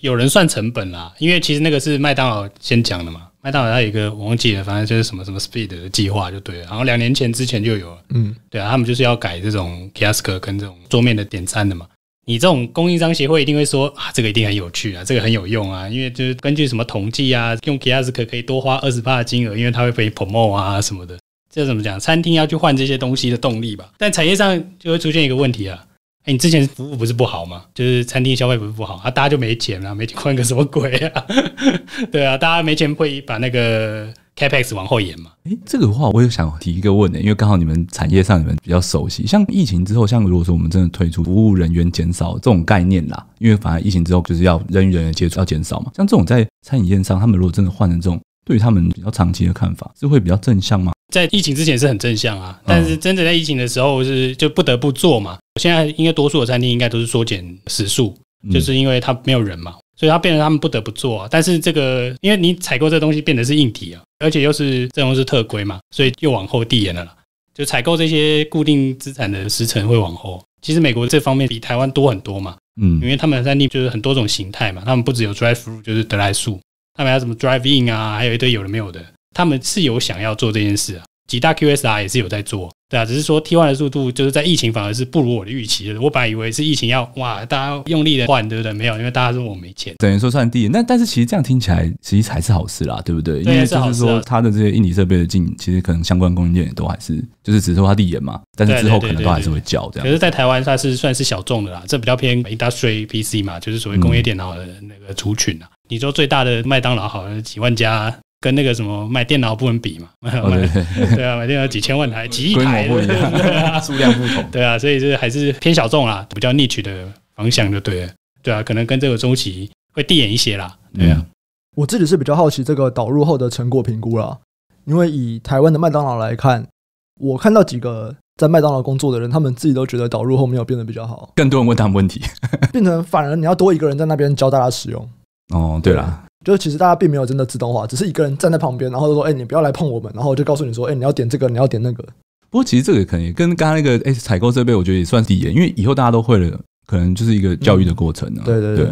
有人算成本啦，因为其实那个是麦当劳先讲的嘛。麦当劳有一个我忘记了，反正就是什么什么 speed 的计划就对了。然后两年前之前就有了，嗯，对啊，他们就是要改这种 Kiosk 跟这种桌面的点餐的嘛。你这种供应商协会一定会说啊，这个一定很有趣啊，这个很有用啊，因为就是根据什么统计啊，用 Kiosk 可以多花二十趴的金额，因为它会被 promo 啊什么的。这怎么讲？餐厅要去换这些东西的动力吧。但产业上就会出现一个问题啊。哎，你之前服务不是不好吗？就是餐厅消费不是不好啊，大家就没钱了，没钱换个什么鬼啊？[laughs] 对啊，大家没钱会把那个 Capex 往后延嘛？哎，这个话我有想提一个问的，因为刚好你们产业上你们比较熟悉，像疫情之后，像如果说我们真的推出服务人员减少这种概念啦，因为反正疫情之后就是要人与人的接触要减少嘛，像这种在餐饮业上，他们如果真的换成这种对于他们比较长期的看法，是会比较正向吗？在疫情之前是很正向啊，但是真的在疫情的时候是就不得不做嘛。现在应该多数的餐厅应该都是缩减食宿，就是因为它没有人嘛，所以它变得他们不得不做啊。但是这个因为你采购这东西变得是硬体啊，而且又是这种是特规嘛，所以又往后递延了啦。就采购这些固定资产的时程会往后。其实美国这方面比台湾多很多嘛，嗯，因为他们的餐厅就是很多种形态嘛，他们不只有 drive through 就是得来速，他们还有什么 drive in 啊，还有一堆有的没有的。他们是有想要做这件事啊，几大 QSR 也是有在做，对啊，只是说替换的速度就是在疫情反而是不如我的预期。我本来以为是疫情要哇，大家用力的换，对不对？没有，因为大家说我没钱，等于说算低。那但是其实这样听起来，其实还是好事啦，对不对？因为就是说它的这些印尼设备的进，其实可能相关供应链也都还是就是只是说它低一嘛，但是之后可能都还是会叫这样。可是，在台湾它是算是小众的啦，这比较偏 industry PC 嘛，就是所谓工业电脑的那个族群啊。你说最大的麦当劳，好像几万家。跟那个什么卖电脑不能比嘛，[laughs] [laughs] 对啊，买电脑几千万台、几亿台，[laughs] 数量不同，对啊，所以这还是偏小众啦，比较 niche 的方向就对了，对啊，可能跟这个周期会递延一些啦，对啊。我自己是比较好奇这个导入后的成果评估啦，因为以台湾的麦当劳来看，我看到几个在麦当劳工作的人，他们自己都觉得导入后没有变得比较好，更多人问他们问题，变成反而你要多一个人在那边教大家使用。哦，对啦，就是其实大家并没有真的自动化，只是一个人站在旁边，然后说：“哎，你不要来碰我们。”然后就告诉你说：“哎，你要点这个，你要点那个。”不过其实这个可能跟刚刚那个哎采购设备，我觉得也算是一样，因为以后大家都会了，可能就是一个教育的过程呢。对对对。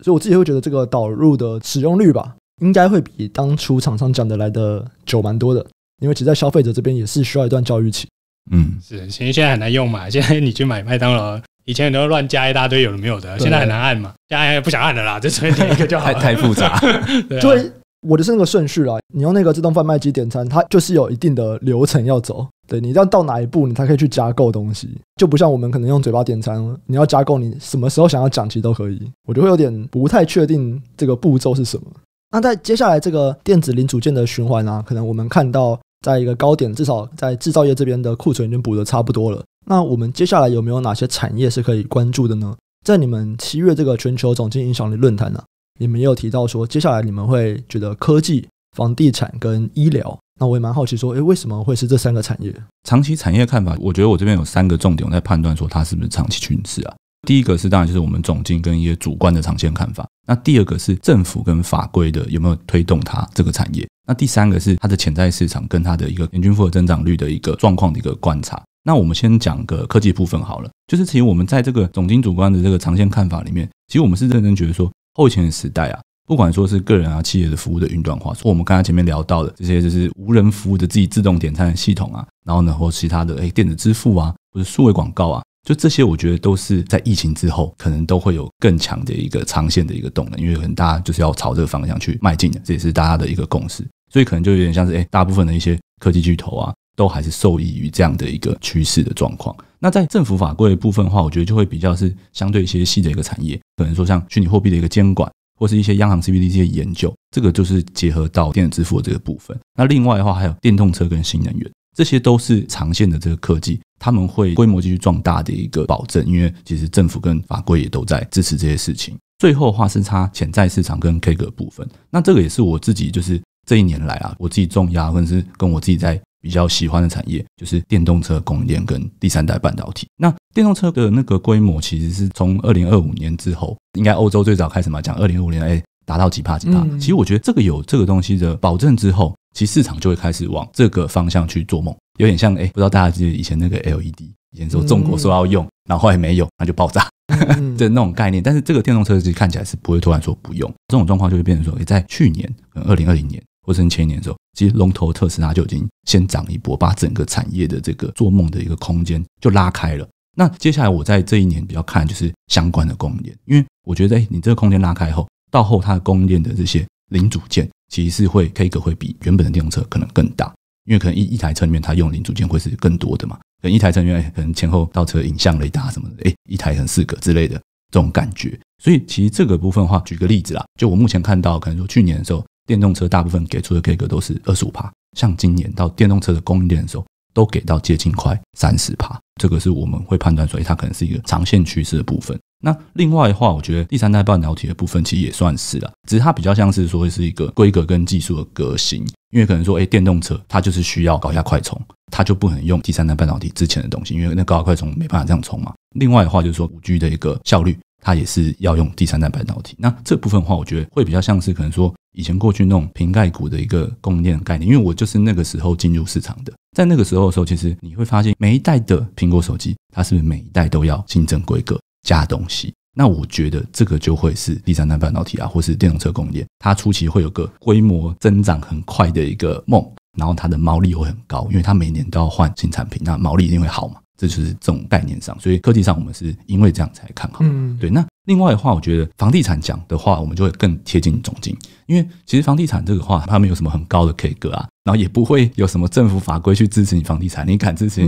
所以我自己会觉得这个导入的使用率吧，应该会比当初厂商讲的来的久蛮多的，因为其实在消费者这边也是需要一段教育期。嗯，是，其实现在很难用嘛。现在你去买麦当劳。以前你都乱加一大堆有的没有的，现在很难按嘛，现在不想按了啦，就随便点一个就好了。太太复杂，[laughs] 对，所以我的是那个顺序啊，你用那个自动贩卖机点餐，它就是有一定的流程要走，对你要到哪一步你才可以去加购东西，就不像我们可能用嘴巴点餐你要加购你什么时候想要讲其实都可以。我就会有点不太确定这个步骤是什么。那在接下来这个电子零组件的循环啊，可能我们看到在一个高点，至少在制造业这边的库存已经补的差不多了。那我们接下来有没有哪些产业是可以关注的呢？在你们七月这个全球总经影响力论坛呢，你们也有提到说，接下来你们会觉得科技、房地产跟医疗。那我也蛮好奇说，哎，为什么会是这三个产业？长期产业看法，我觉得我这边有三个重点，我在判断说它是不是长期趋势啊。第一个是当然就是我们总经跟一些主观的长线看法。那第二个是政府跟法规的有没有推动它这个产业？那第三个是它的潜在市场跟它的一个人均复合增长率的一个状况的一个观察。那我们先讲个科技部分好了，就是其实我们在这个总经主观的这个长线看法里面，其实我们是认真觉得说，后前时代啊，不管说是个人啊、企业的服务的云端化，或我们刚才前面聊到的这些，就是无人服务的自己自动点餐的系统啊，然后呢或其他的哎电子支付啊，或者数位广告啊，就这些，我觉得都是在疫情之后，可能都会有更强的一个长线的一个动能，因为可能大家就是要朝这个方向去迈进的，这也是大家的一个共识。所以可能就有点像是哎，大部分的一些科技巨头啊。都还是受益于这样的一个趋势的状况。那在政府法规的部分的话，我觉得就会比较是相对一些细的一个产业，可能说像虚拟货币的一个监管，或是一些央行 CBD c 些研究，这个就是结合到电子支付的这个部分。那另外的话，还有电动车跟新能源，这些都是长线的这个科技，他们会规模继续壮大的一个保证，因为其实政府跟法规也都在支持这些事情。最后的话是它潜在市场跟 K 个部分，那这个也是我自己就是这一年来啊，我自己重压，或者是跟我自己在。比较喜欢的产业就是电动车供应链跟第三代半导体。那电动车的那个规模其实是从二零二五年之后，应该欧洲最早开始嘛？讲二零二五年，哎，达到几帕几帕。其实我觉得这个有这个东西的保证之后，其实市场就会开始往这个方向去做梦。有点像哎，不知道大家记得以前那个 LED，以前说中国说要用，然后也没有，那就爆炸，[laughs] 的那种概念。但是这个电动车其实看起来是不会突然说不用，这种状况就会变成说，在去年，二零二零年。或是前一年的时候，其实龙头特斯拉就已经先涨一波，把整个产业的这个做梦的一个空间就拉开了。那接下来我在这一年比较看就是相关的供应链，因为我觉得，哎，你这个空间拉开后，到后它的供应链的这些零组件，其实是会 K 个会比原本的电动车可能更大，因为可能一一台车里面它用零组件会是更多的嘛，可能一台车面可能前后倒车影像雷达什么的，哎，一台很四个之类的这种感觉。所以其实这个部分的话，举个例子啦，就我目前看到，可能说去年的时候。电动车大部分给出的规格都是二十五帕，像今年到电动车的供应链的时候，都给到接近快三十帕。这个是我们会判断以它可能是一个长线趋势的部分。那另外的话，我觉得第三代半导体的部分其实也算是了，只是它比较像是说是一个规格跟技术的革新，因为可能说，哎，电动车它就是需要高压快充，它就不能用第三代半导体之前的东西，因为那高压快充没办法这样充嘛。另外的话，就是说五 G 的一个效率，它也是要用第三代半导体。那这部分的话，我觉得会比较像是可能说。以前过去那种瓶盖股的一个供应链概念，因为我就是那个时候进入市场的，在那个时候的时候，其实你会发现每一代的苹果手机，它是每一代都要新增规格、加东西。那我觉得这个就会是第三代半导体啊，或是电动车供应链，它初期会有个规模增长很快的一个梦，然后它的毛利会很高，因为它每年都要换新产品，那毛利一定会好嘛。这就是这种概念上，所以科技上我们是因为这样才看好。嗯，对。那另外的话，我觉得房地产讲的话，我们就会更贴近总金，因为其实房地产这个话，它没有什么很高的 K 歌啊，然后也不会有什么 [laughs] 政府法规去支持你房地产，你敢支持？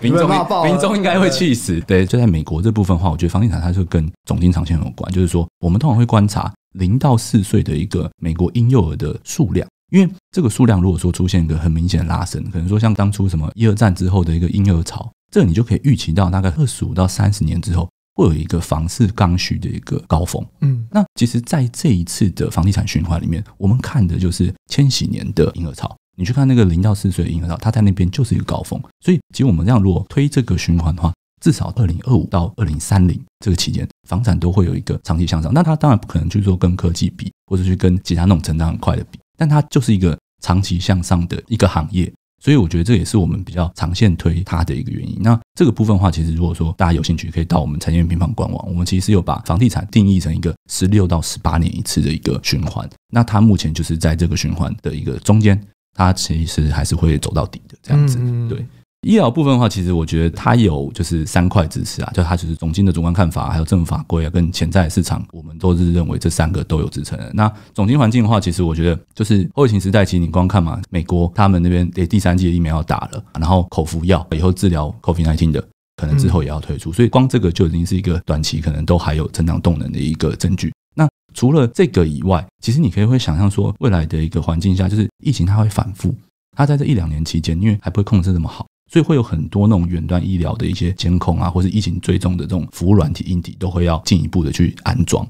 民众，民众应该会气死。对，就在美国这部分话，我觉得房地产它就跟总金长线有关，就是说我们通常会观察零到四岁的一个美国婴幼儿的数量。因为这个数量如果说出现一个很明显的拉升，可能说像当初什么一二战之后的一个婴儿潮，这你就可以预期到大概二十五到三十年之后会有一个房市刚需的一个高峰。嗯，那其实在这一次的房地产循环里面，我们看的就是千禧年的婴儿潮。你去看那个零到四岁的婴儿潮，他在那边就是一个高峰。所以其实我们这样如果推这个循环的话，至少二零二五到二零三零这个期间，房产都会有一个长期向上。那它当然不可能去做跟科技比，或者去跟其他那种成长很快的比。但它就是一个长期向上的一个行业，所以我觉得这也是我们比较长线推它的一个原因。那这个部分的话，其实如果说大家有兴趣，可以到我们业园平方官网，我们其实有把房地产定义成一个十六到十八年一次的一个循环。那它目前就是在这个循环的一个中间，它其实还是会走到底的这样子。对。医疗部分的话，其实我觉得它有就是三块支持啊，就它就是总经的主观看法，还有政府法规啊，跟潜在市场，我们都是认为这三个都有支撑。那总经环境的话，其实我觉得就是后疫情时代，其实你光看嘛，美国他们那边得第三季的疫苗要打了，然后口服药以后治疗 COVID 1 9的可能之后也要推出，所以光这个就已经是一个短期可能都还有增长动能的一个证据。那除了这个以外，其实你可以会想象说未来的一个环境下，就是疫情它会反复，它在这一两年期间，因为还不会控制那么好。所以会有很多那种远端医疗的一些监控啊，或是疫情追踪的这种服务软体、硬体都会要进一步的去安装。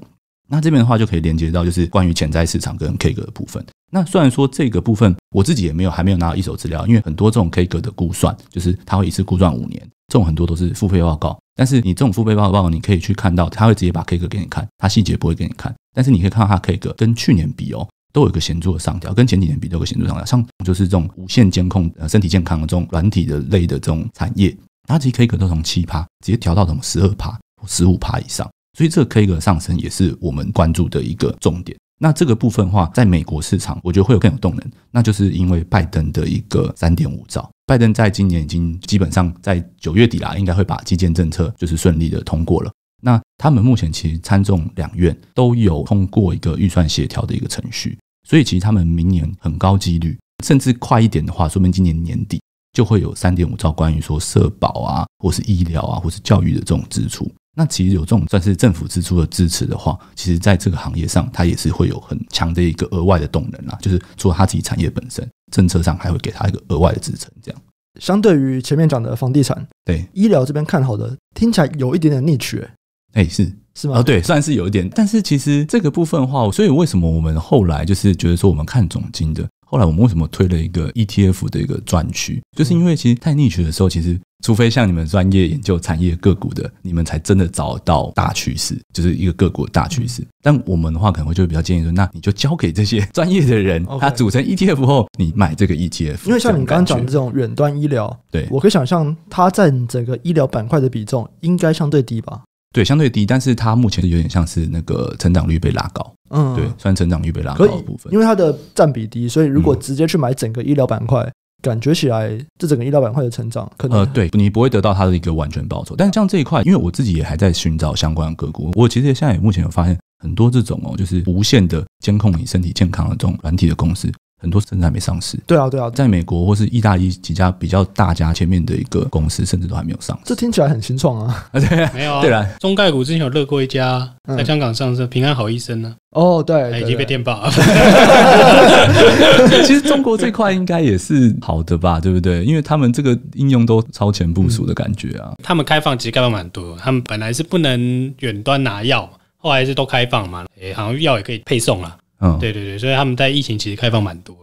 那这边的话就可以连接到就是关于潜在市场跟 K 歌的部分。那虽然说这个部分我自己也没有还没有拿到一手资料，因为很多这种 K 歌的估算，就是它会一次估算五年，这种很多都是付费报告。但是你这种付费报告，你可以去看到他会直接把 K 歌给你看，他细节不会给你看，但是你可以看到他 K 歌跟去年比哦，都有一个显著的上调，跟前几年比都有显著上调。像就是这种无线监控、呃，身体健康的这种软体的类的这种产业，它其实 K 以可能从七趴直接调到从十二趴、十五趴以上。所以这个可以上升也是我们关注的一个重点。那这个部分话，在美国市场，我觉得会有更有动能，那就是因为拜登的一个三点五兆。拜登在今年已经基本上在九月底啦，应该会把基建政策就是顺利的通过了。那他们目前其实参众两院都有通过一个预算协调的一个程序。所以其实他们明年很高几率，甚至快一点的话，说明今年年底就会有三点五兆关于说社保啊，或是医疗啊，或是教育的这种支出。那其实有这种算是政府支出的支持的话，其实在这个行业上，它也是会有很强的一个额外的动能啊。就是除了它自己产业本身，政策上还会给它一个额外的支撑。这样，相对于前面讲的房地产，对医疗这边看好的，听起来有一点点逆去。哎，是是吗？啊，对，算是有一点。但是其实这个部分的话，所以为什么我们后来就是觉得说我们看总金的，后来我们为什么推了一个 ETF 的一个专区，就是因为其实太逆取的时候，其实除非像你们专业研究产业个股的，你们才真的找到大趋势，就是一个个股大趋势。但我们的话，可能会就比较建议说，那你就交给这些 [laughs] 专业的人。他组成 ETF 后，你买这个 ETF，因为像你刚刚讲的这种远端医疗，对我可以想象，它占整个医疗板块的比重应该相对低吧？对，相对低，但是它目前有点像是那个成长率被拉高，嗯，对，算成长率被拉高部分，因为它的占比低，所以如果直接去买整个医疗板块，感觉起来这整个医疗板块的成长可能，呃，对你不会得到它的一个完全报酬。但像这一块，因为我自己也还在寻找相关个股，我其实现在也目前有发现很多这种哦，就是无限的监控你身体健康的这种软体的公司。很多甚至还没上市。对啊，对啊，在美国或是意大利几家比较大家前面的一个公司，甚至都还没有上市。这听起来很新创啊。[laughs] 对，没有。对啊，中概股之前有乐过一家在香港上市平安好医生呢。哦，对，已经被电爆了。[laughs] 其实中国这块应该也是好的吧，对不对？因为他们这个应用都超前部署的感觉啊。他们开放其实开放蛮多，他们本来是不能远端拿药，后来是都开放嘛，好像药也可以配送了。嗯，对对对，所以他们在疫情其实开放蛮多。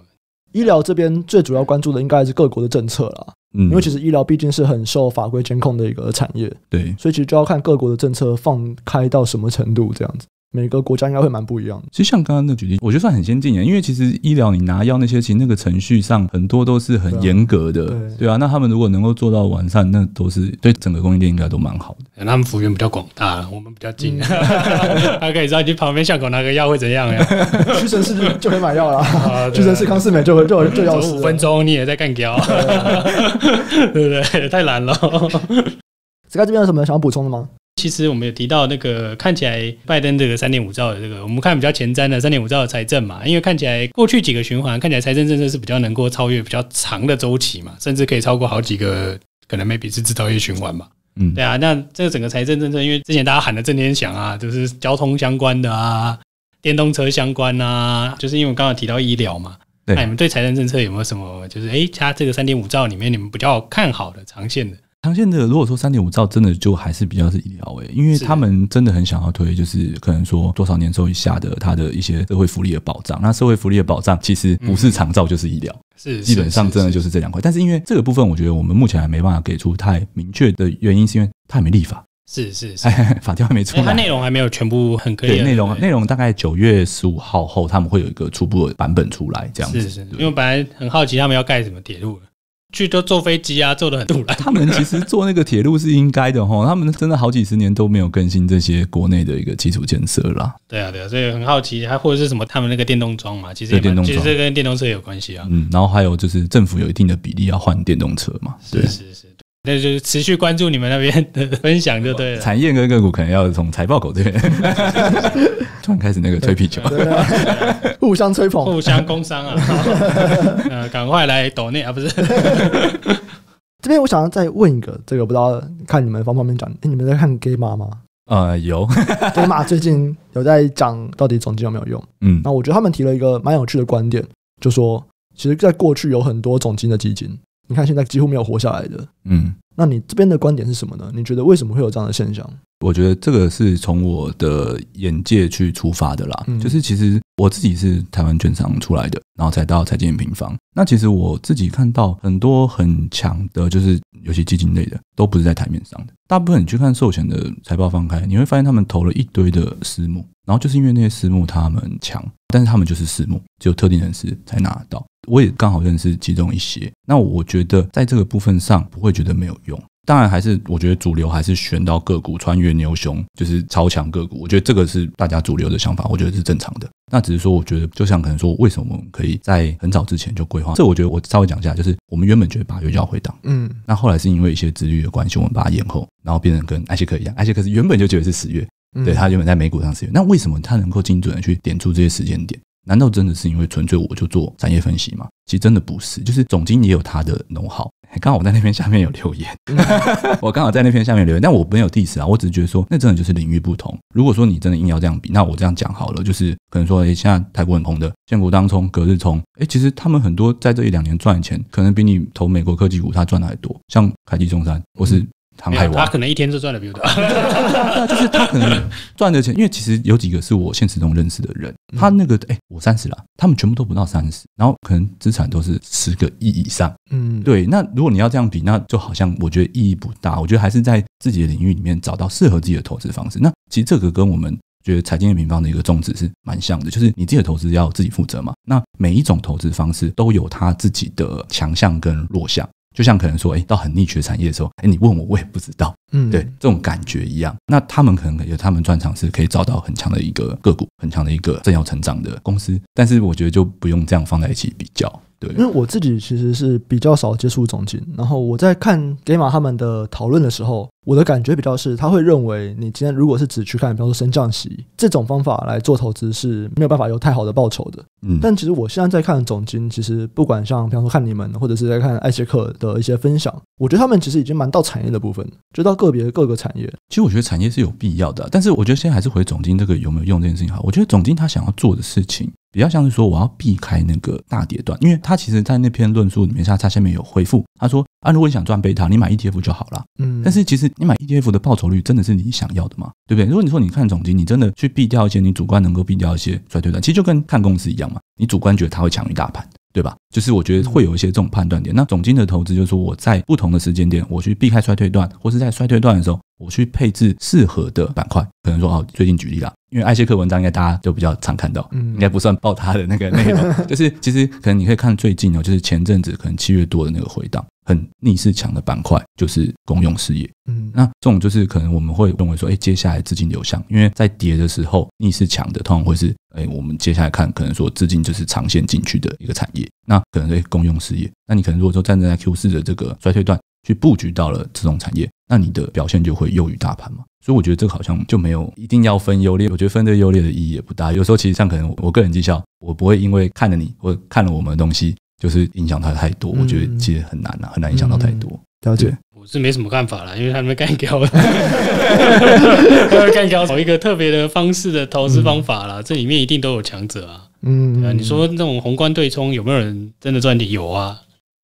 医疗这边最主要关注的应该是各国的政策了，嗯，因为其实医疗毕竟是很受法规监控的一个产业，对，所以其实就要看各国的政策放开到什么程度这样子。每个国家应该会蛮不一样。其实像刚刚那举例，我觉得很先进耶，因为其实医疗你拿药那些，其实那个程序上很多都是很严格的，对啊。那他们如果能够做到完善，那都是对整个供应链应该都蛮好的。那他们幅员比较广大，我们比较近，[laughs] 他可以知道去旁边巷口拿个药会怎样呀？屈臣氏就可以买药了。屈臣氏、康士美就就就要五分钟你也在干胶，[laughs] 对不对？太难了。子 [laughs] 凯这边有什么想要补充的吗？其实我们有提到那个看起来拜登这个三点五兆的这个，我们看比较前瞻的三点五兆的财政嘛，因为看起来过去几个循环看起来财政政策是比较能够超越比较长的周期嘛，甚至可以超过好几个可能 maybe 是制造业循环嘛。嗯，对啊，那这个整个财政政策，因为之前大家喊的震天响啊，就是交通相关的啊，电动车相关啊，就是因为刚刚提到医疗嘛。那你们对财政政策有没有什么就是哎，它这个三点五兆里面你们比较看好的长线的？常见的，如果说三点五兆真的就还是比较是医疗诶，因为他们真的很想要推，就是可能说多少年收以下的，他的一些社会福利的保障。那社会福利的保障其实不是长照就是医疗，是基本上真的就是这两块。但是因为这个部分，我觉得我们目前还没办法给出太明确的原因，是因为它还没立法。是是是，[laughs] 法条还没出来，它内容还没有全部很可以。内容内容大概九月十五号后，他们会有一个初步的版本出来，这样子。是是，因为本来很好奇他们要盖什么铁路了。去都坐飞机啊，坐的很堵 [laughs] 他们其实坐那个铁路是应该的哈，他们真的好几十年都没有更新这些国内的一个基础建设啦。对啊，对啊，所以很好奇，还或者是什么他们那个电动装嘛，其实也其实跟电动车也有关系啊。嗯，然后还有就是政府有一定的比例要换电动车嘛，是是是。那就持续关注你们那边的分享就对了。产业跟个股可能要从财报口这边 [laughs] 突然开始那个吹皮球，[laughs] [laughs] 互相吹捧，互相攻伤啊！呃，赶快来抖内啊！不是。这边我想要再问一个，这个不知道看你们方不方便讲，哎，你们在看 gay 妈吗？呃，有 gay 妈最近有在讲到底总金有没有用？嗯，那我觉得他们提了一个蛮有趣的观点，就说其实在过去有很多总金的基金。你看，现在几乎没有活下来的。嗯，那你这边的观点是什么呢？你觉得为什么会有这样的现象？我觉得这个是从我的眼界去出发的啦。就是其实我自己是台湾券商出来的，然后才到财经平方。那其实我自己看到很多很强的，就是尤其基金类的，都不是在台面上的。大部分你去看授权的财报放开，你会发现他们投了一堆的私募，然后就是因为那些私募他们强。但是他们就是私募，只有特定人士才拿得到。我也刚好认识其中一些。那我觉得在这个部分上不会觉得没有用。当然，还是我觉得主流还是选到个股穿越牛熊，就是超强个股。我觉得这个是大家主流的想法，我觉得是正常的。那只是说，我觉得就像可能说，为什么我们可以在很早之前就规划？这我觉得我稍微讲一下，就是我们原本觉得八月就要回档，嗯，那后来是因为一些资历的关系，我们把它延后，然后变成跟艾希克一样，艾希克是原本就觉得是十月。对他原本在美股上是，那为什么他能够精准的去点出这些时间点？难道真的是因为纯粹我就做产业分析吗？其实真的不是，就是总经理有他的农好。刚好我在那篇下面有留言，[laughs] 我刚好在那篇下面留言，但我没有 d i s s 啊，我只是觉得说，那真的就是领域不同。如果说你真的硬要这样比，那我这样讲好了，就是可能说，哎，现在泰湾很红的建股当冲、隔日冲，哎，其实他们很多在这一两年赚的钱，可能比你投美国科技股他赚的还多，像凯基中山或是。他可能一天就赚的比较多，[laughs] 就是他可能赚的钱，因为其实有几个是我现实中认识的人，他那个哎，我三十了，他们全部都不到三十，然后可能资产都是十个亿以上，嗯，对。那如果你要这样比，那就好像我觉得意义不大，我觉得还是在自己的领域里面找到适合自己的投资方式。那其实这个跟我们觉得财经的平方的一个宗旨是蛮像的，就是你自己的投资要自己负责嘛。那每一种投资方式都有它自己的强项跟弱项。就像可能说，哎，到很逆缺产业的时候，哎，你问我，我也不知道，嗯，对，这种感觉一样。那他们可能有，他们专长是可以找到很强的一个个股，很强的一个正要成长的公司。但是我觉得就不用这样放在一起比较。对，因为我自己其实是比较少接触总金，然后我在看 gamma 他们的讨论的时候，我的感觉比较是他会认为，你今天如果是只去看，比方说升降息这种方法来做投资是没有办法有太好的报酬的。嗯，但其实我现在在看总金，其实不管像比方说看你们，或者是在看艾切克的一些分享，我觉得他们其实已经蛮到产业的部分，就到个别各个产业。其实我觉得产业是有必要的，但是我觉得现在还是回总金这个有没有用这件事情好。我觉得总金他想要做的事情。比较像是说，我要避开那个大跌段，因为他其实，在那篇论述里面，他他下面有回复，他说，啊，如果你想赚贝塔，你买 ETF 就好了。嗯，但是其实你买 ETF 的报酬率真的是你想要的吗？对不对？如果你说你看总金，你真的去避掉一些，你主观能够避掉一些衰退段，其实就跟看公司一样嘛，你主观觉得它会强于大盘。对吧？就是我觉得会有一些这种判断点。那总金的投资就是我在不同的时间点，我去避开衰退段，或是在衰退段的时候，我去配置适合的板块。可能说哦，最近举例了，因为艾歇克文章应该大家都比较常看到，应该不算爆他的那个内容。[laughs] 就是其实可能你可以看最近哦，就是前阵子可能七月多的那个回档。很逆势强的板块就是公用事业，嗯，那这种就是可能我们会认为说，哎，接下来资金流向，因为在跌的时候逆势强的通常会是，哎，我们接下来看可能说资金就是长线进去的一个产业，那可能在公用事业，那你可能如果说站在 Q 四的这个衰退段去布局到了这种产业，那你的表现就会优于大盘嘛。所以我觉得这个好像就没有一定要分优劣，我觉得分这优劣的意义也不大。有时候其实像可能我个人绩效，我不会因为看了你或看了我们的东西。就是影响他太多，我觉得其实很难呐，很难影响到太多。了解，我是没什么看法啦，因为他们干掉了，[laughs] 干掉找一个特别的方式的投资方法啦，这里面一定都有强者啊。嗯，你说那种宏观对冲有没有人真的赚钱？有啊，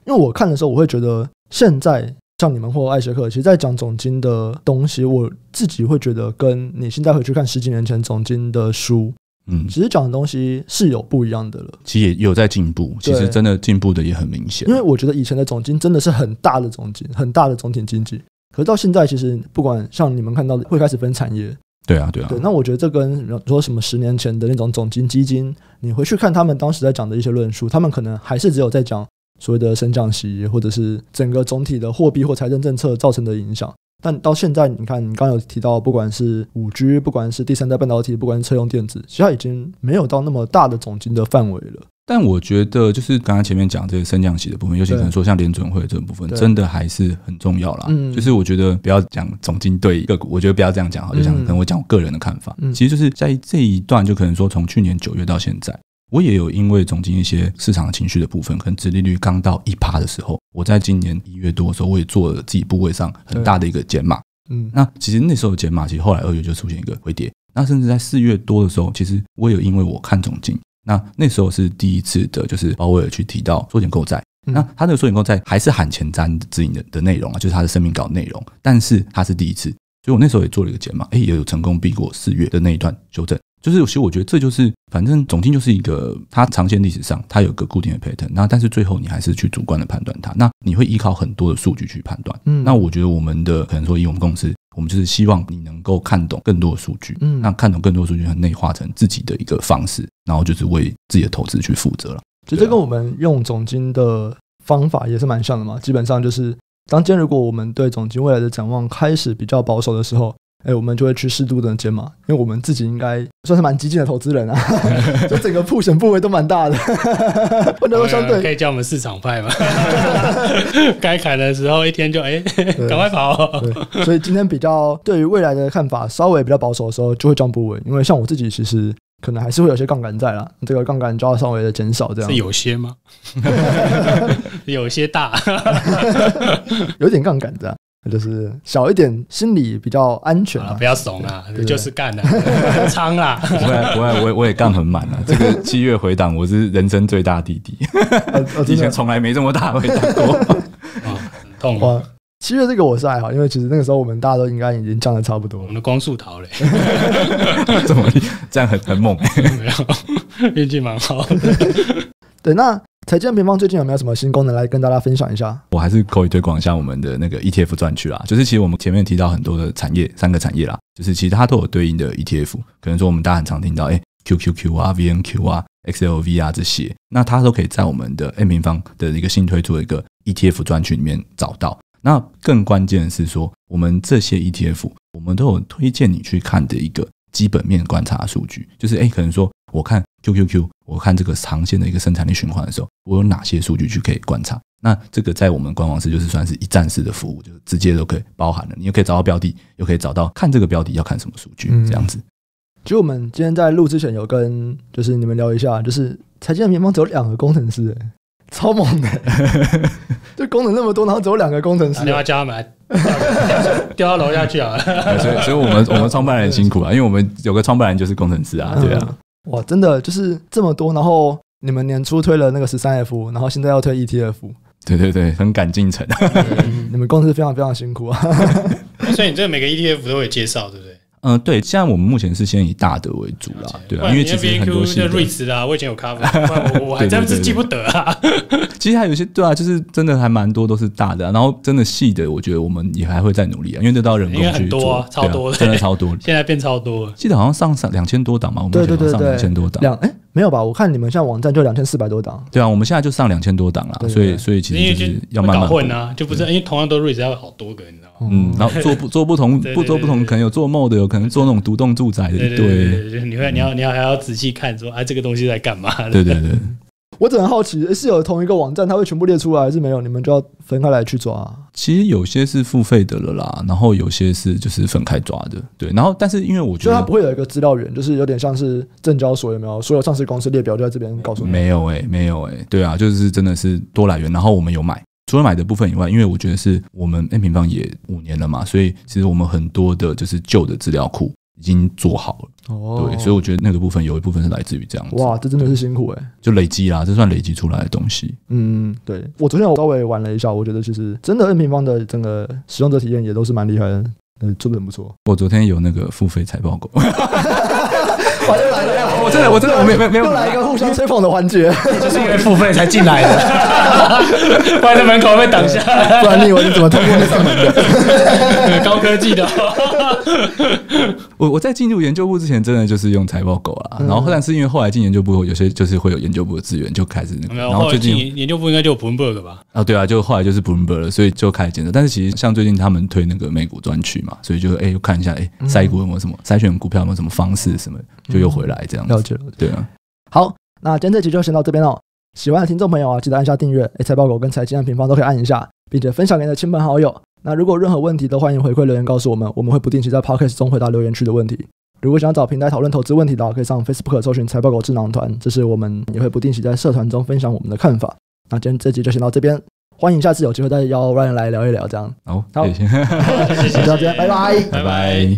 因为我看的时候，我会觉得现在像你们或艾学课，其实在讲总经的东西，我自己会觉得跟你现在回去看十几年前总经的书。嗯，其实讲的东西是有不一样的了。其实也有在进步，其实真的进步的也很明显。因为我觉得以前的总金真的是很大的总金，很大的总体经济。可是到现在，其实不管像你们看到的会开始分产业，对啊，对啊。那我觉得这跟说什么十年前的那种总金基金，你回去看他们当时在讲的一些论述，他们可能还是只有在讲所谓的升降息，或者是整个总体的货币或财政政策造成的影响。但到现在，你看，你刚有提到，不管是五 G，不管是第三代半导体，不管是车用电子，其实已经没有到那么大的总金的范围了。但我觉得，就是刚刚前面讲这个升降息的部分，尤其可能说像联准会这部分，真的还是很重要啦。嗯，就是我觉得不要讲总金对个股，我觉得不要这样讲哈，就像可能我讲我个人的看法，嗯，其实就是在这一段，就可能说从去年九月到现在。我也有因为总经一些市场情绪的部分，可能殖利率刚到一趴的时候，我在今年一月多的时候，我也做了自己部位上很大的一个减码。嗯，那其实那时候减码，其实后来二月就出现一个回跌。那甚至在四月多的时候，其实我有因为我看总经，那那时候是第一次的，就是包威尔去提到缩减购债。那他那个缩减购债还是喊前瞻指引的的内容啊，就是他的声明稿内容。但是他是第一次，所以我那时候也做了一个减码，哎，也有成功避过四月的那一段修正。就是，其实我觉得这就是，反正总金就是一个，它长线历史上它有个固定的 pattern，那但是最后你还是去主观的判断它，那你会依靠很多的数据去判断，嗯，那我觉得我们的可能说以我们公司，我们就是希望你能够看懂更多的数据，嗯，那看懂更多的数据，内化成自己的一个方式，然后就是为自己的投资去负责了。其实这跟我们用总金的方法也是蛮像的嘛，基本上就是，当今如果我们对总金未来的展望开始比较保守的时候。哎，我们就会去适度的减嘛，因为我们自己应该算是蛮激进的投资人啊，[laughs] 就整个铺选部位都蛮大的，不能说相对可以叫我们市场派嘛，[laughs] 该砍的时候一天就哎赶快跑，所以今天比较对于未来的看法稍微比较保守的时候就会赚不位，因为像我自己其实可能还是会有些杠杆在啦，这个杠杆要稍微的减少这样是有些吗？[laughs] 有些大，有点杠杆的。就是小一点，心里比较安全啊，不要怂啊，就是干的仓啦。国 [laughs] 外，国外，我我也干很满的。[laughs] 这个七月回档，我是人生最大弟弟，以前从来没这么大回档过，啊，[laughs] 很痛苦。七月这个我是还好，因为其实那个时候我们大家都应该已经降的差不多我们的光速逃嘞，怎么这样很很猛，没有运气蛮好。的。对，那。财经平方最近有没有什么新功能来跟大家分享一下？我还是可以推广一下我们的那个 ETF 专区啦。就是其实我们前面提到很多的产业，三个产业啦，就是其实它都有对应的 ETF。可能说我们大家很常听到，哎，QQQ 啊、VNQ 啊、XLV 啊这些，那它都可以在我们的 N 平方的一个新推出的一个 ETF 专区里面找到。那更关键的是说，我们这些 ETF，我们都有推荐你去看的一个。基本面观察数据，就是哎，可能说，我看 Q Q Q，我看这个长线的一个生产力循环的时候，我有哪些数据去可以观察？那这个在我们官网是就是算是一站式的服务，就直接都可以包含了。你又可以找到标的，又可以找到看这个标的要看什么数据，这样子。其实我们今天在录之前有跟就是你们聊一下，就是财经的平方只有两个工程师。超猛的！这功能那么多，然后只有两个工程师，你要加满。[laughs] 掉到楼下去啊！所以，所以我们我们创办人辛苦啊，因为我们有个创办人就是工程师啊，对啊。哇，真的就是这么多，然后你们年初推了那个十三 F，然后现在要推 ETF，对对对，很赶进程。你们公司非常非常辛苦啊！[laughs] 所以你这每个 ETF 都有介绍，对不对？嗯，对，现在我们目前是先以大的为主啦，对，啊，因为其实很多是的瑞士啊，我以前有 cover，[laughs] 我还真是记不得啊。[laughs] 其实还有一些对啊，就是真的还蛮多都是大的，然后真的细的，我觉得我们也还会再努力啊，因为这道人工很多，超多，真的超多，[laughs] 现在变超多，记得好像上上两千多档嘛，我们记得对两千多档两哎。没有吧？我看你们现在网站就两千四百多档。对啊，我们现在就上两千多档了，所以所以其实要慢慢混啊，就不是因为同样都睿子要好多个，你知道吗？嗯，然后做不做不同不做不同，可能有做梦的，有可能做那种独栋住宅的，对你会你要你要还要仔细看说哎这个东西在干嘛？对对对。我只很好奇，是有同一个网站它会全部列出来，还是没有？你们就要分开来去抓。其实有些是付费的了啦，然后有些是就是分开抓的，对。然后但是因为我觉得，它不会有一个资料源，就是有点像是证交所有没有所有上市公司列表就在这边告诉你？没有哎，没有哎，对啊，就是真的是多来源。然后我们有买，除了买的部分以外，因为我觉得是我们 N 平方也五年了嘛，所以其实我们很多的就是旧的资料库。已经做好了哦，对，所以我觉得那个部分有一部分是来自于这样子。哇，这真的是辛苦哎，就累积啦，这算累积出来的东西。嗯，对，我昨天我稍微玩了一下，我觉得其实真的 N 平方的整个使用者体验也都是蛮厉害的，嗯，做的很不错。我昨天有那个付费财报狗，我就来了，我真的我真的没有没有没有，又来一个互相吹捧的环节，[laughs] 就是为付费才进来的。哈哈，在门口被挡下，不然你以为你怎么通过那扇门的？[laughs] 高科技的。[laughs] 我我在进入研究部之前，真的就是用财报狗啊。然后但是因为后来进研究部，有些就是会有研究部的资源，就开始那。然后最近研究部应该就 Bloomberg 吧？啊，对啊，就后来就是 Bloomberg，了，所以就开始监测。但是其实像最近他们推那个美股专区嘛，所以就哎又看一下哎，筛股有没有什么筛选股票有没有什么方式什么，就又回来这样子。了解了，对啊。好，那监测期就先到这边喽。喜欢的听众朋友啊，记得按下订阅，哎，财报狗跟财经的平方都可以按一下，并且分享给你的亲朋好友。那如果有任何问题，都欢迎回馈留言告诉我们，我们会不定期在 podcast 中回答留言区的问题。如果想找平台讨论投资问题的话，可以上 Facebook 搜寻财报狗智囊团，这是我们也会不定期在社团中分享我们的看法。那今天这集就先到这边，欢迎下次有机会再邀 Ryan 来聊一聊这样。好，谢谢，谢谢，再 [laughs] 见，拜拜，拜拜。